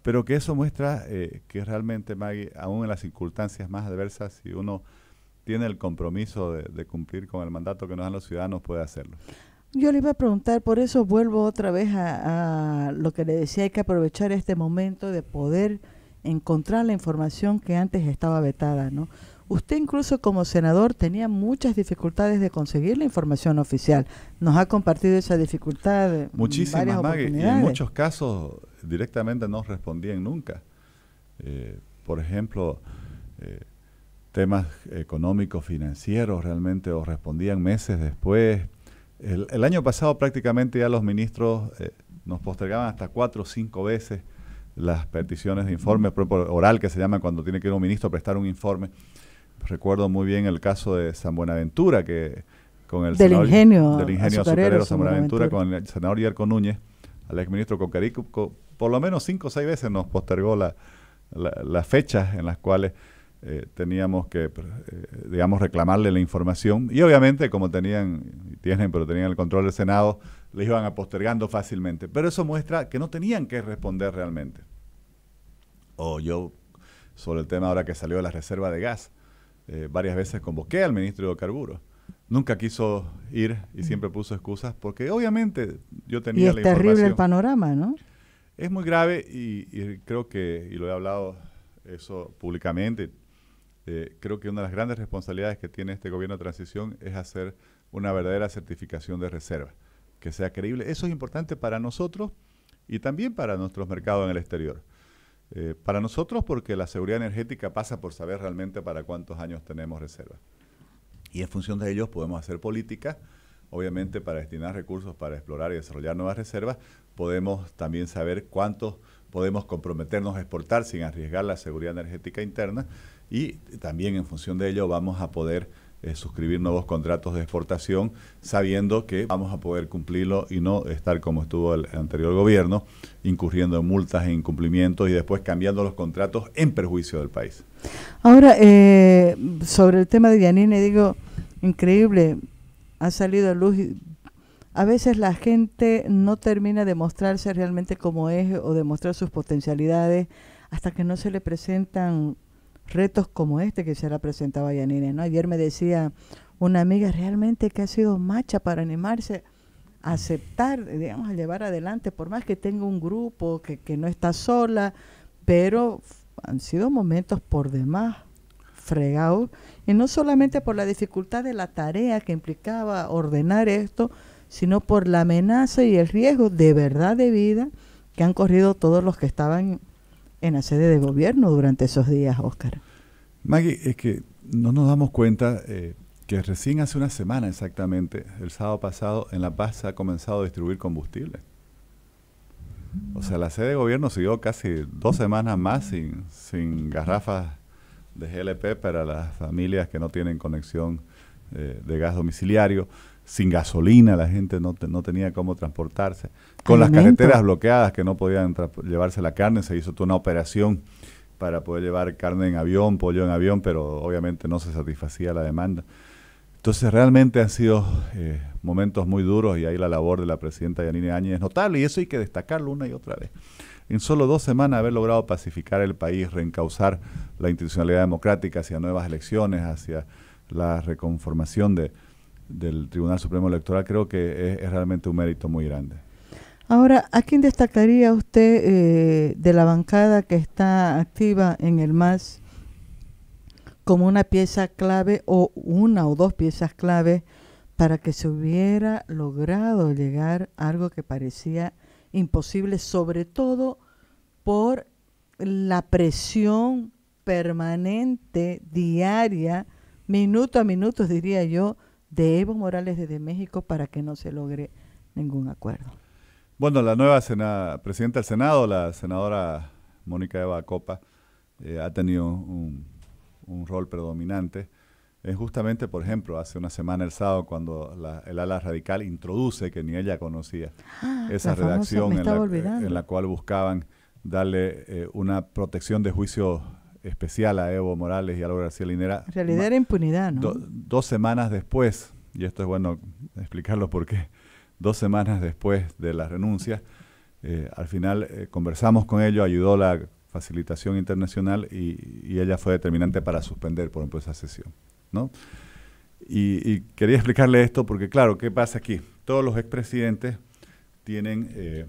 Pero que eso muestra eh, que realmente, Maggie, aún en las circunstancias más adversas, si uno tiene el compromiso de, cumplir con el mandato que nos dan los ciudadanos puede hacerlo. Yo le iba a preguntar, por eso vuelvo otra vez a, lo que le decía, hay que aprovechar este momento de poder encontrar la información que antes estaba vetada, ¿no? Usted incluso como senador tenía muchas dificultades de conseguir la información oficial. Nos ha compartido esa dificultad. Muchísimas, Maggie, y en muchos casos directamente no respondían nunca. Eh, por ejemplo, eh, temas económicos, financieros, realmente, o respondían meses después. El, año pasado prácticamente ya los ministros eh, nos postergaban hasta cuatro o cinco veces las peticiones de informe oral que se llama cuando tiene que ir un ministro a prestar un informe. Recuerdo muy bien el caso de San Buenaventura, que con el del ingenio, del San Buenaventura, con el senador Yerko Núñez, al exministro Cocarico, por lo menos cinco o seis veces nos postergó las la, fechas en las cuales eh, teníamos que, eh, digamos, reclamarle la información. Y obviamente, como tenían, tienen, pero tenían el control del Senado, le iban a postergando fácilmente. Pero eso muestra que no tenían que responder realmente. O yo, sobre el tema ahora que salió de la reserva de gas, eh, varias veces convoqué al ministro de Carburos. Nunca quiso ir y siempre puso excusas porque obviamente yo tenía y terrible el panorama, ¿no? Es muy grave y creo que, y lo he hablado eso públicamente, eh, creo que una de las grandes responsabilidades que tiene este gobierno de transición es hacer una verdadera certificación de reservas, que sea creíble. Eso es importante para nosotros y también para nuestros mercados en el exterior. Eh, para nosotros porque la seguridad energética pasa por saber realmente para cuántos años tenemos reservas. Y en función de ellos podemos hacer política obviamente para destinar recursos para explorar y desarrollar nuevas reservas, podemos también saber cuántos podemos comprometernos a exportar sin arriesgar la seguridad energética interna y también en función de ello vamos a poder eh, suscribir nuevos contratos de exportación sabiendo que vamos a poder cumplirlo y no estar como estuvo el anterior gobierno incurriendo en multas e incumplimientos y después cambiando los contratos en perjuicio del país. Ahora, eh, sobre el tema de Yanine, digo, increíble, ha salido a luz a veces la gente no termina de mostrarse realmente como es o demostrar sus potencialidades hasta que no se le presentan retos como este que se la presentaba Yanine. ¿no? Ayer me decía una amiga realmente que ha sido macha para animarse a aceptar, digamos, a llevar adelante, por más que tenga un grupo, que, que no está sola, pero han sido momentos por demás fregados, y no solamente por la dificultad de la tarea que implicaba ordenar esto, sino por la amenaza y el riesgo de verdad de vida que han corrido todos los que estaban en la sede de gobierno durante esos días, Óscar. Maggie, es que no nos damos cuenta eh, que recién hace una semana exactamente, el sábado pasado, en La Paz se ha comenzado a distribuir combustible. O sea, la sede de gobierno siguió casi dos semanas más sin, sin garrafas de GLP para las familias que no tienen conexión eh, de gas domiciliario sin gasolina, la gente no, tenía cómo transportarse. Con las carreteras bloqueadas que no podían llevarse la carne, se hizo toda una operación para poder llevar carne en avión, pollo en avión, pero obviamente no se satisfacía la demanda. Entonces realmente han sido eh, momentos muy duros y ahí la labor de la presidenta Yanine Áñez es notable y eso hay que destacarlo una y otra vez. En solo dos semanas haber logrado pacificar el país, reencauzar la institucionalidad democrática hacia nuevas elecciones, hacia la reconformación de, del Tribunal Supremo Electoral, creo que es, realmente un mérito muy grande. Ahora, ¿a quién destacaría usted eh, de la bancada que está activa en el MAS como una pieza clave o una o dos piezas clave para que se hubiera logrado llegar a algo que parecía imposible, sobre todo por la presión permanente, diaria, minuto a minuto, diría yo, de Evo Morales desde México para que no se logre ningún acuerdo. Bueno, la nueva presidenta del Senado, la senadora Mónica Eva Copa, eh, ha tenido un, rol predominante. Es justamente, por ejemplo, hace una semana el sábado cuando el ala radical introduce, que ni ella conocía, ah, esa redacción en, la, cual buscaban darle eh, una protección de juicio especial a Evo Morales y a Laura García Linera. En realidad era impunidad, ¿no? dos semanas después, y esto es bueno explicarlo porque dos semanas después de la renuncia, eh, al final eh, conversamos con ellos, ayudó la facilitación internacional y, ella fue determinante para suspender, por ejemplo, esa sesión, ¿no? Y, quería explicarle esto porque, claro, ¿qué pasa aquí? Todos los expresidentes tienen... Eh,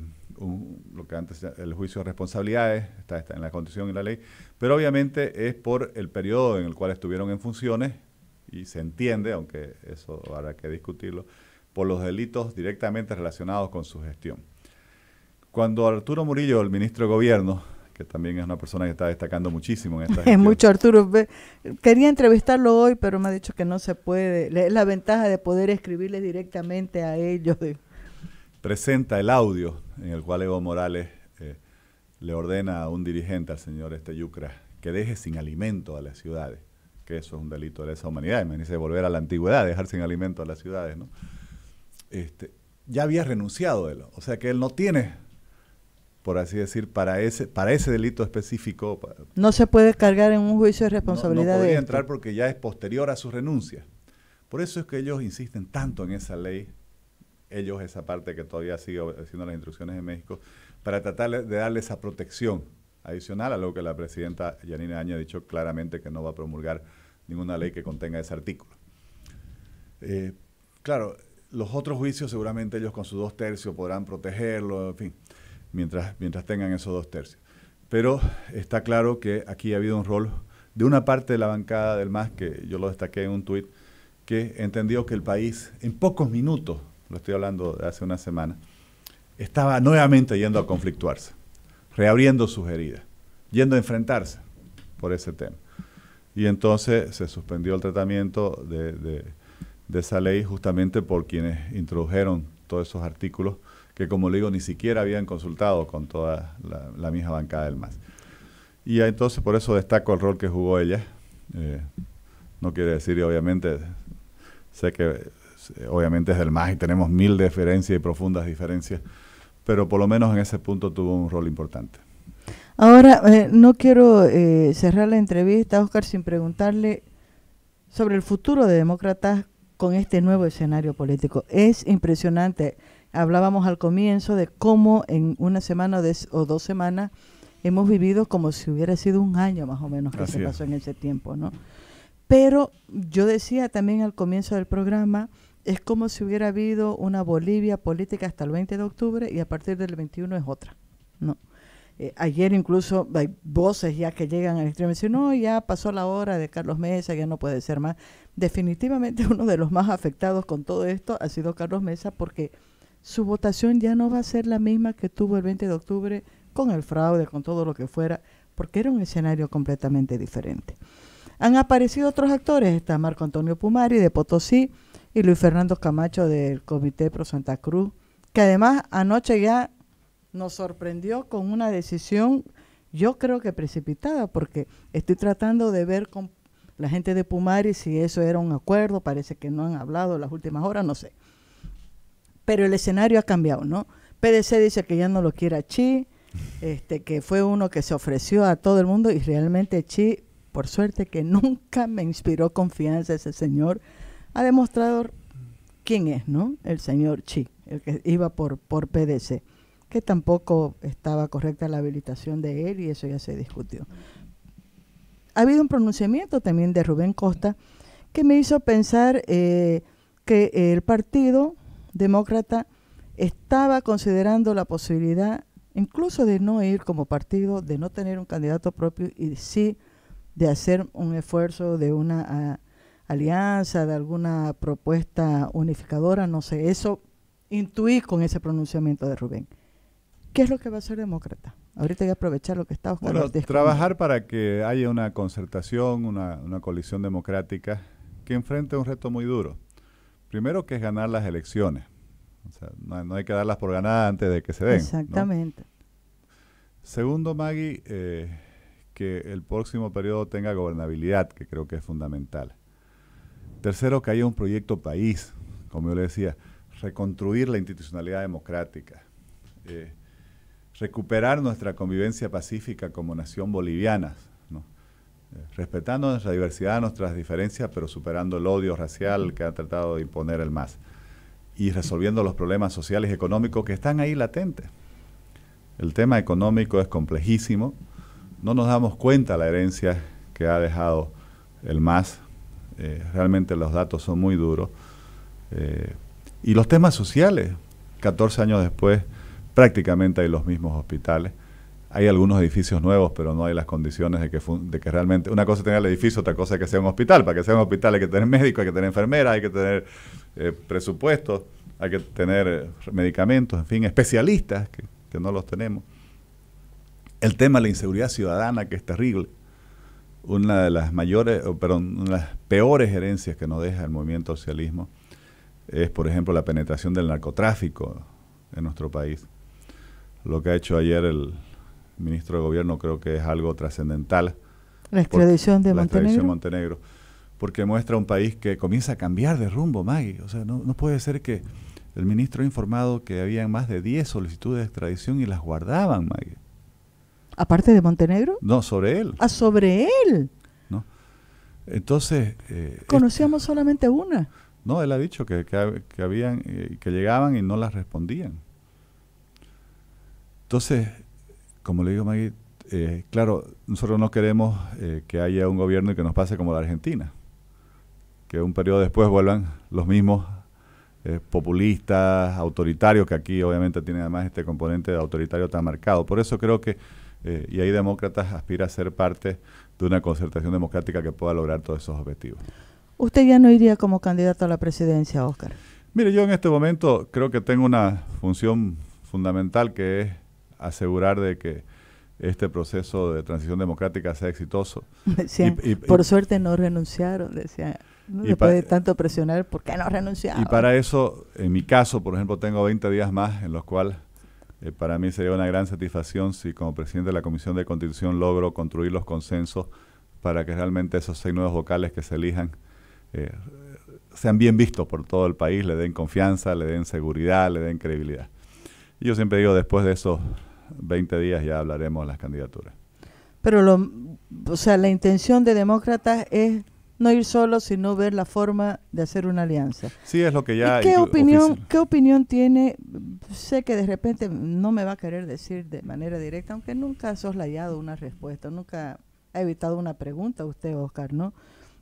lo que antes el juicio de responsabilidades, está, está en la Constitución y la ley, pero obviamente es por el periodo en el cual estuvieron en funciones y se entiende, aunque eso habrá que discutirlo, por los delitos directamente relacionados con su gestión. Cuando Arturo Murillo, el ministro de Gobierno, que también es una persona que está destacando muchísimo en esta Es mucho Arturo. Quería entrevistarlo hoy, pero me ha dicho que no se puede. Es la ventaja de poder escribirle directamente a ellos. De presenta el audio en el cual Evo Morales eh, le ordena a un dirigente, al señor este Yucra, que deje sin alimento a las ciudades, que eso es un delito de esa humanidad, y me dice volver a la antigüedad, dejar sin alimento a las ciudades, ¿no? Este, ya había renunciado él, o sea que él no tiene por así decir, para ese, para ese delito específico. No se puede cargar en un juicio de responsabilidad. No, de entrar porque ya es posterior a su renuncia. Por eso es que ellos insisten tanto en esa ley ellos esa parte que todavía sigue haciendo las instrucciones de México, para tratar de darle esa protección adicional a lo que la presidenta Yanina Aña ha dicho claramente que no va a promulgar ninguna ley que contenga ese artículo. Eh, claro, los otros juicios seguramente ellos con sus dos tercios podrán protegerlo, en fin, mientras, mientras tengan esos dos tercios. Pero está claro que aquí ha habido un rol de una parte de la bancada del MAS, que yo lo destaqué en un tuit, que entendió que el país en pocos minutos lo estoy hablando de hace una semana, estaba nuevamente yendo a conflictuarse, reabriendo sus heridas, yendo a enfrentarse por ese tema. Y entonces se suspendió el tratamiento de, esa ley justamente por quienes introdujeron todos esos artículos que, como le digo, ni siquiera habían consultado con toda la, misma bancada del MAS. Y entonces por eso destaco el rol que jugó ella. Eh, no quiere decir, obviamente, sé que eh, obviamente es del más y tenemos mil diferencias y profundas diferencias, pero por lo menos en ese punto tuvo un rol importante. Ahora, eh, no quiero eh, cerrar la entrevista, Oscar, sin preguntarle sobre el futuro de Demócratas con este nuevo escenario político. Es impresionante. Hablábamos al comienzo de cómo en una semana o dos semanas hemos vivido como si hubiera sido un año más o menos que se pasó en ese tiempo, ¿no? Pero yo decía también al comienzo del programa es como si hubiera habido una Bolivia política hasta el 20 de octubre y a partir del 21 es otra. No. Eh, ayer incluso hay voces ya que llegan al extremo y dicen, no, ya pasó la hora de Carlos Mesa, ya no puede ser más. Definitivamente uno de los más afectados con todo esto ha sido Carlos Mesa porque su votación ya no va a ser la misma que tuvo el 20 de octubre con el fraude, con todo lo que fuera, porque era un escenario completamente diferente. Han aparecido otros actores, está Marco Antonio Pumari de Potosí, y Luis Fernando Camacho del Comité Pro Santa Cruz, que además anoche ya nos sorprendió con una decisión, yo creo que precipitada, porque estoy tratando de ver con la gente de Pumari si eso era un acuerdo, parece que no han hablado las últimas horas, no sé. Pero el escenario ha cambiado, ¿no? PDC dice que ya no lo quiere a Chi, este, que fue uno que se ofreció a todo el mundo y realmente Chi, por suerte que nunca me inspiró confianza ese señor, ha demostrado quién es, ¿no? El señor Chi, el que iba por, por PDC, que tampoco estaba correcta la habilitación de él y eso ya se discutió. Ha habido un pronunciamiento también de Rubén Costa que me hizo pensar eh, que el Partido Demócrata estaba considerando la posibilidad incluso de no ir como partido, de no tener un candidato propio y sí de hacer un esfuerzo de una ah, alianza, de alguna propuesta unificadora, no sé, eso intuí con ese pronunciamiento de Rubén. ¿Qué es lo que va a ser Demócrata? Ahorita hay que aprovechar lo que está Oscar trabajar para que haya una concertación, una, una coalición democrática que enfrente un reto muy duro. Primero que es ganar las elecciones. O sea, no, hay que darlas por ganadas antes de que se den. Exactamente. Segundo, Maggie, eh, que el próximo periodo tenga gobernabilidad, que creo que es fundamental. Tercero, que haya un proyecto país, como yo le decía, reconstruir la institucionalidad democrática, eh, recuperar nuestra convivencia pacífica como nación boliviana, eh, respetando nuestra diversidad, nuestras diferencias, pero superando el odio racial que ha tratado de imponer el MAS y resolviendo los problemas sociales y económicos que están ahí latentes. El tema económico es complejísimo, no nos damos cuenta la herencia que ha dejado el MAS eh, realmente los datos son muy duros. Eh, y los temas sociales, 14 años después, prácticamente hay los mismos hospitales. Hay algunos edificios nuevos, pero no hay las condiciones de que, de que realmente... Una cosa es tener el edificio, otra cosa es que sea un hospital. Para que sea un hospital hay que tener médicos, hay que tener enfermeras, hay que tener eh, presupuestos, hay que tener medicamentos, en fin, especialistas, que no los tenemos. El tema de la inseguridad ciudadana, que es terrible una de las mayores, las peores herencias que nos deja el movimiento socialismo es, por ejemplo, la penetración del narcotráfico en nuestro país. Lo que ha hecho ayer el ministro de Gobierno creo que es algo trascendental. La extradición de Montenegro. Porque muestra un país que comienza a cambiar de rumbo, Magui. O sea, no, puede ser que el ministro ha informado que había más de 10 solicitudes de extradición y las guardaban, Magui aparte de Montenegro. No, sobre él. Ah, sobre él. No. Entonces... Eh, Conocíamos solamente una. No, él ha dicho que, habían, eh, que llegaban y no las respondían. Entonces, como le digo, Maggie, eh, claro, nosotros no queremos que haya un gobierno y que nos pase como la Argentina. Que un periodo después vuelvan los mismos populistas, autoritarios, que aquí obviamente tiene además este componente de autoritario tan marcado. Por eso creo que eh, y ahí Demócratas aspira a ser parte de una concertación democrática que pueda lograr todos esos objetivos. ¿Usted ya no iría como candidato a la presidencia, Oscar? Mire, yo en este momento creo que tengo una función fundamental que es asegurar de que este proceso de transición democrática sea exitoso. y, por suerte no renunciaron, decía. No después tanto presionar, ¿por qué no renunciaron? Y para eso, en mi caso, por ejemplo, tengo 20 días más en los cuales eh, para mí sería una gran satisfacción si como presidente de la Comisión de Constitución logro construir los consensos para que realmente esos seis nuevos vocales que se elijan eh, sean bien vistos por todo el país, le den confianza, le den seguridad, le den credibilidad. Y yo siempre digo, después de esos 20 días ya hablaremos de las candidaturas. Pero, lo, o sea, la intención de Demócratas es no ir solo, sino ver la forma de hacer una alianza. Sí, es lo que ya... Qué opinión, ¿Qué opinión tiene? Sé que de repente no me va a querer decir de manera directa, aunque nunca ha soslayado una respuesta, nunca ha evitado una pregunta usted, Oscar, ¿no?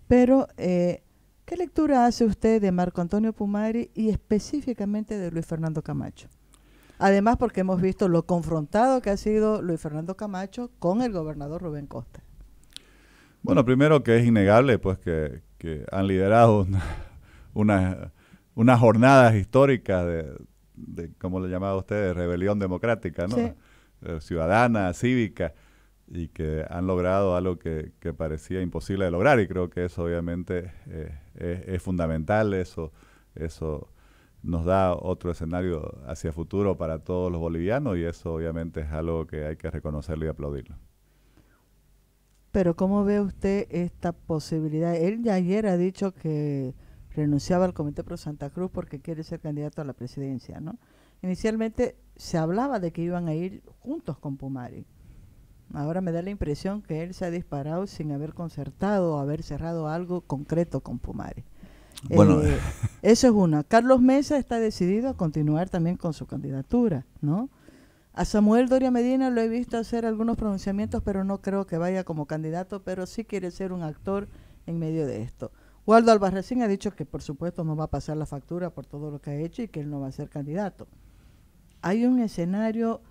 Pero, eh, ¿qué lectura hace usted de Marco Antonio Pumari y específicamente de Luis Fernando Camacho? Además, porque hemos visto lo confrontado que ha sido Luis Fernando Camacho con el gobernador Rubén Costa. Bueno, primero que es innegable pues que, han liderado unas una, jornadas históricas de, de, ¿cómo le llamaba usted?, de rebelión democrática, ¿no? Eh, ciudadana, cívica, y que han logrado algo que, parecía imposible de lograr y creo que eso obviamente eh, es, fundamental, eso, eso nos da otro escenario hacia futuro para todos los bolivianos y eso obviamente es algo que hay que reconocerlo y aplaudirlo pero ¿cómo ve usted esta posibilidad? Él ya ayer ha dicho que renunciaba al Comité Pro Santa Cruz porque quiere ser candidato a la presidencia, ¿no? Inicialmente se hablaba de que iban a ir juntos con Pumari. Ahora me da la impresión que él se ha disparado sin haber concertado o haber cerrado algo concreto con Pumari. Bueno, eh, eso es una. Carlos Mesa está decidido a continuar también con su candidatura, ¿no? A Samuel Doria Medina lo he visto hacer algunos pronunciamientos, pero no creo que vaya como candidato, pero sí quiere ser un actor en medio de esto. Waldo Albarracín ha dicho que por supuesto no va a pasar la factura por todo lo que ha hecho y que él no va a ser candidato. Hay un escenario,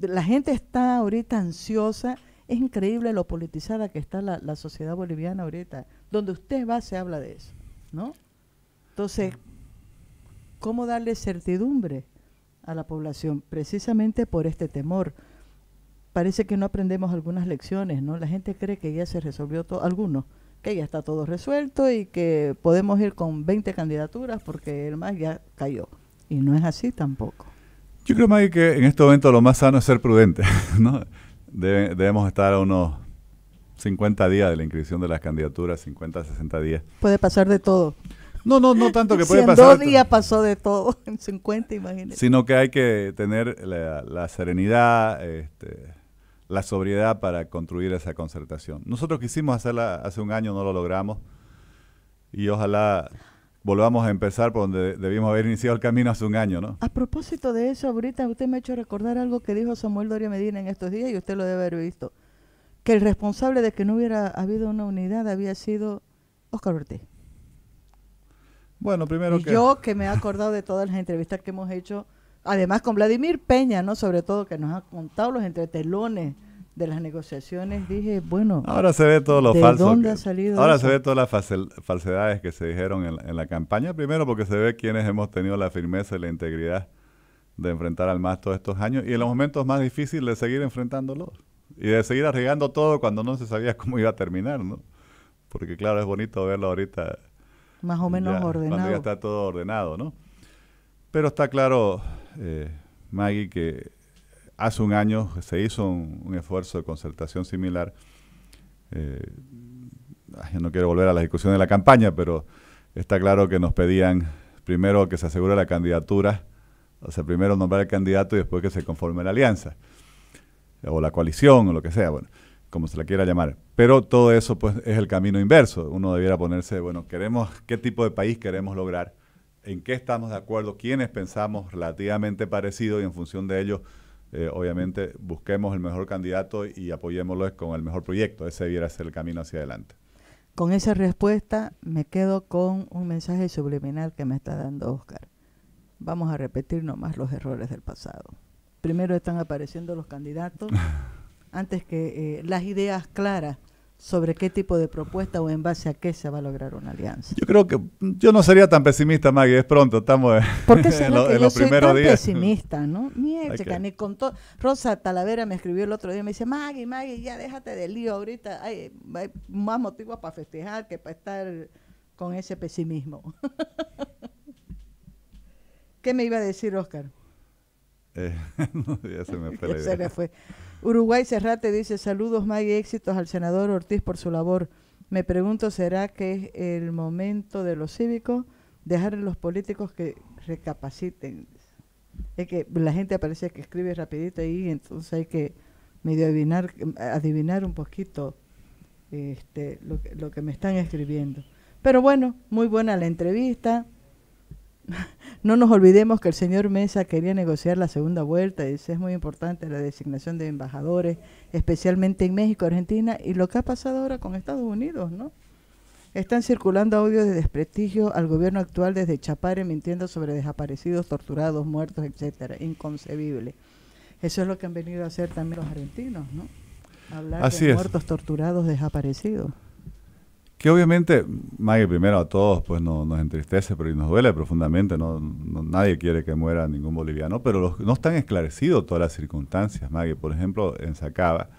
la gente está ahorita ansiosa, es increíble lo politizada que está la, sociedad boliviana ahorita. Donde usted va se habla de eso, ¿no? Entonces, ¿cómo darle certidumbre? a la población, precisamente por este temor. Parece que no aprendemos algunas lecciones, ¿no? La gente cree que ya se resolvió todo, algunos, que ya está todo resuelto y que podemos ir con 20 candidaturas porque el más ya cayó. Y no es así tampoco. Yo creo, Maggie, que en este momento lo más sano es ser prudente, ¿no? debemos estar a unos 50 días de la inscripción de las candidaturas, 50, 60 días. Puede pasar de todo. No, no, no tanto que puede pasar. En dos días pasó de todo, en 50, imagínate. Sino que hay que tener la, serenidad, este, la sobriedad para construir esa concertación. Nosotros quisimos hacerla hace un año, no lo logramos. Y ojalá volvamos a empezar por donde debimos haber iniciado el camino hace un año, ¿no? A propósito de eso, ahorita usted me ha hecho recordar algo que dijo Samuel Doria Medina en estos días y usted lo debe haber visto. Que el responsable de que no hubiera habido una unidad había sido Oscar Ortiz primero Yo que me he acordado de todas las entrevistas que hemos hecho, además con Vladimir Peña, ¿no? Sobre todo que nos ha contado los entretelones de las negociaciones, dije, bueno... Ahora se ve todo lo ¿de dónde ha salido Ahora se ve todas las falsedades que se dijeron en, la campaña. Primero porque se ve quienes hemos tenido la firmeza y la integridad de enfrentar al MAS todos estos años y en los momentos más difíciles de seguir enfrentándolo, y de seguir arriesgando todo cuando no se sabía cómo iba a terminar, ¿no? Porque claro, es bonito verlo ahorita más o menos ordenado. Cuando ya está todo ordenado, ¿no? Pero está claro, eh, Maggie, que hace un año se hizo un, esfuerzo de concertación similar. Eh, no quiero volver a la discusión de la campaña, pero está claro que nos pedían primero que se asegure la candidatura, o sea, primero nombrar el candidato y después que se conforme la alianza, o la coalición, o lo que sea. Bueno, como se la quiera llamar. Pero todo eso pues, es el camino inverso. Uno debiera ponerse, bueno, queremos, ¿qué tipo de país queremos lograr? ¿En qué estamos de acuerdo? ¿Quiénes pensamos relativamente parecido? Y en función de ello, eh, obviamente, busquemos el mejor candidato y apoyémoslo con el mejor proyecto. Ese debiera ser el camino hacia adelante. Con esa respuesta me quedo con un mensaje subliminal que me está dando Oscar. Vamos a repetir nomás los errores del pasado. Primero están apareciendo los candidatos antes que eh, las ideas claras sobre qué tipo de propuesta o en base a qué se va a lograr una alianza. Yo creo que yo no sería tan pesimista, Maggie, es pronto, estamos en, lo, los primeros tan días. pesimista, ¿no? Ni okay. ni con Rosa Talavera me escribió el otro día, me dice, Maggie, Maggie, ya déjate de lío ahorita, hay, más motivos para festejar que para estar con ese pesimismo. ¿Qué me iba a decir, Oscar? Eh, no, ya se me fue. Uruguay Cerrate dice saludos Maggie y éxitos al senador Ortiz por su labor. Me pregunto, ¿será que es el momento de los cívicos dejar a los políticos que recapaciten? Es que la gente aparece que escribe rapidito ahí, entonces hay que medio adivinar, un poquito este, lo que me están escribiendo. Pero bueno, muy buena la entrevista, No nos olvidemos que el señor Mesa quería negociar la segunda vuelta, y es muy importante la designación de embajadores, especialmente en México, Argentina, y lo que ha pasado ahora con Estados Unidos, ¿no? Están circulando audios de desprestigio al gobierno actual desde Chapare mintiendo sobre desaparecidos, torturados, muertos, etcétera, inconcebible. Eso es lo que han venido a hacer también los argentinos, ¿no? Hablar de muertos, torturados, desaparecidos que obviamente, más primero a todos, pues no, nos entristece pero y nos duele profundamente, ¿no? nadie quiere que muera ningún boliviano, pero los, no están esclarecidos todas las circunstancias, Maggie. Por ejemplo, en Sacaba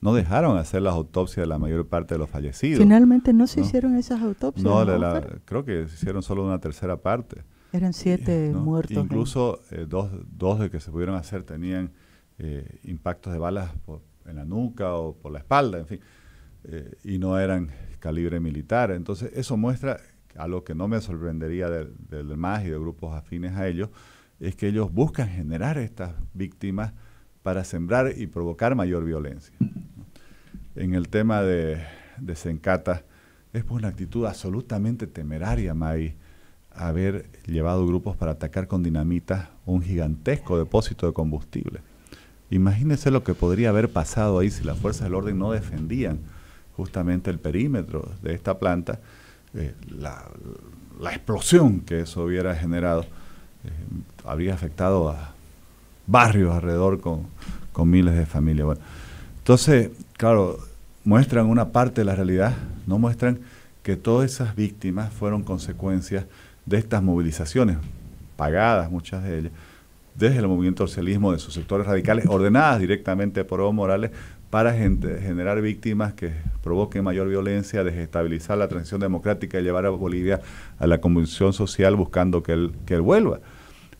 no dejaron hacer las autopsias de la mayor parte de los fallecidos. Finalmente no se hicieron esas autopsias. No, creo que se hicieron solo una tercera parte. Eran siete eh, muertos. Incluso eh, dos, dos de que se pudieron hacer tenían eh, impactos de balas en la nuca o por la espalda, en fin, y no eran calibre militar. Entonces, eso muestra, algo que no me sorprendería del, MAS y de grupos afines a ellos, es que ellos buscan generar estas víctimas para sembrar y provocar mayor violencia. En el tema de, de Sencata, es pues una actitud absolutamente temeraria, May, haber llevado grupos para atacar con dinamita un gigantesco depósito de combustible. Imagínense lo que podría haber pasado ahí si las fuerzas del orden no defendían justamente el perímetro de esta planta, eh, la, explosión que eso hubiera generado eh, habría afectado a barrios alrededor con, con miles de familias. entonces, claro, muestran una parte de la realidad, no muestran que todas esas víctimas fueron consecuencias de estas movilizaciones, pagadas muchas de ellas, desde el movimiento socialismo de sus sectores radicales, ordenadas directamente por Evo Morales, para generar víctimas que provoquen mayor violencia, desestabilizar la transición democrática y llevar a Bolivia a la convulsión social buscando que él, que él vuelva.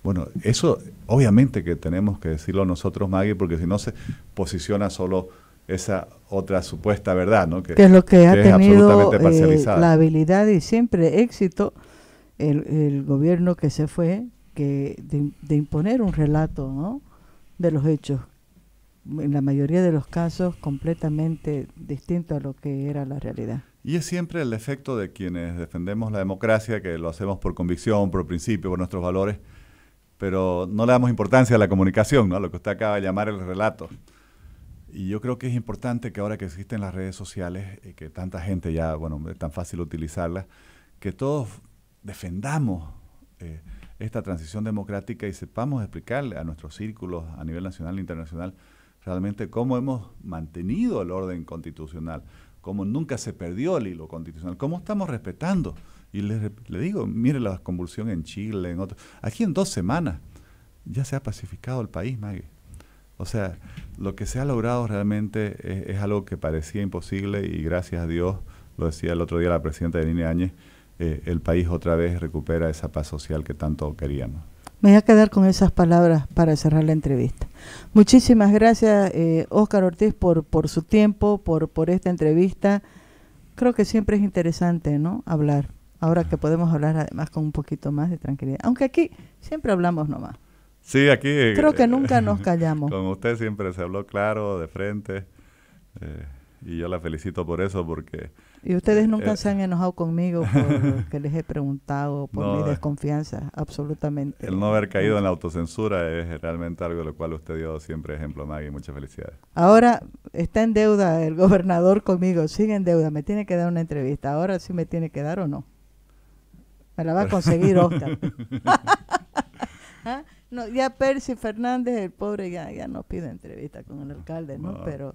Bueno, eso obviamente que tenemos que decirlo nosotros, Maggie, porque si no se posiciona solo esa otra supuesta verdad, ¿no? Que, es lo que, ha tenido eh, la habilidad y siempre éxito el, gobierno que se fue que de, de, imponer un relato, ¿no? De los hechos en la mayoría de los casos completamente distinto a lo que era la realidad. Y es siempre el defecto de quienes defendemos la democracia, que lo hacemos por convicción, por principio, por nuestros valores, pero no le damos importancia a la comunicación, lo que usted acaba de llamar el relato. Y yo creo que es importante que ahora que existen las redes sociales y eh, que tanta gente ya, bueno, es tan fácil utilizarlas, que todos defendamos eh, esta transición democrática y sepamos explicarle a nuestros círculos a nivel nacional e internacional realmente cómo hemos mantenido el orden constitucional, cómo nunca se perdió el hilo constitucional, cómo estamos respetando. Y le, digo, mire la convulsión en Chile, en otro, aquí en dos semanas ya se ha pacificado el país, Maggie. O sea, lo que se ha logrado realmente es, algo que parecía imposible y gracias a Dios, lo decía el otro día la presidenta de Áñez, eh, el país otra vez recupera esa paz social que tanto queríamos. Me voy a quedar con esas palabras para cerrar la entrevista. Muchísimas gracias, eh, Oscar Ortiz, por, por su tiempo, por, por esta entrevista. Creo que siempre es interesante, ¿no? Hablar. Ahora que podemos hablar además con un poquito más de tranquilidad. Aunque aquí siempre hablamos nomás. Sí, aquí. Eh, Creo que eh, nunca nos callamos. Con usted siempre se habló claro, de frente. Eh, y yo la felicito por eso, porque y ustedes nunca eh, se han enojado conmigo por que les he preguntado, por mi eh. desconfianza, absolutamente. El no haber caído en la autocensura es realmente algo de lo cual usted dio siempre ejemplo, Maggie. Muchas felicidades. Ahora está en deuda el gobernador conmigo, sigue en deuda. Me tiene que dar una entrevista. Ahora sí me tiene que dar o no. Me la va a conseguir Oscar. ¿Ah? no, ya Percy Fernández, el pobre, ya, ya no pide entrevista con el alcalde, no. Pero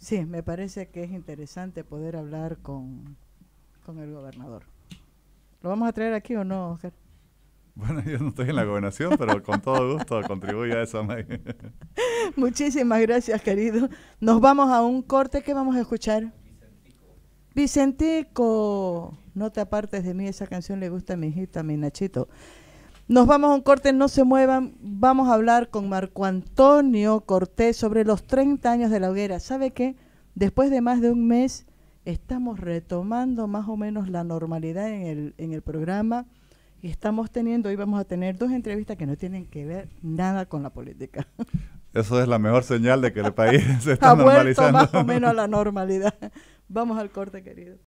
Sí, me parece que es interesante poder hablar con, con el gobernador. ¿Lo vamos a traer aquí o no, Oscar? Bueno, yo no estoy en la gobernación, pero con todo gusto contribuyo a eso. Muchísimas gracias, querido. Nos vamos a un corte que vamos a escuchar. Vicentico. Vicentico, no te apartes de mí, esa canción le gusta a mi hijita, a mi Nachito. Nos vamos a un corte, no se muevan. Vamos a hablar con Marco Antonio Cortés sobre los 30 años de la hoguera. ¿Sabe qué? Después de más de un mes estamos retomando más o menos la normalidad en el, en el programa y estamos teniendo, hoy vamos a tener dos entrevistas que no tienen que ver nada con la política. Eso es la mejor señal de que el país se está normalizando. más o menos a la normalidad. Vamos al corte, querido.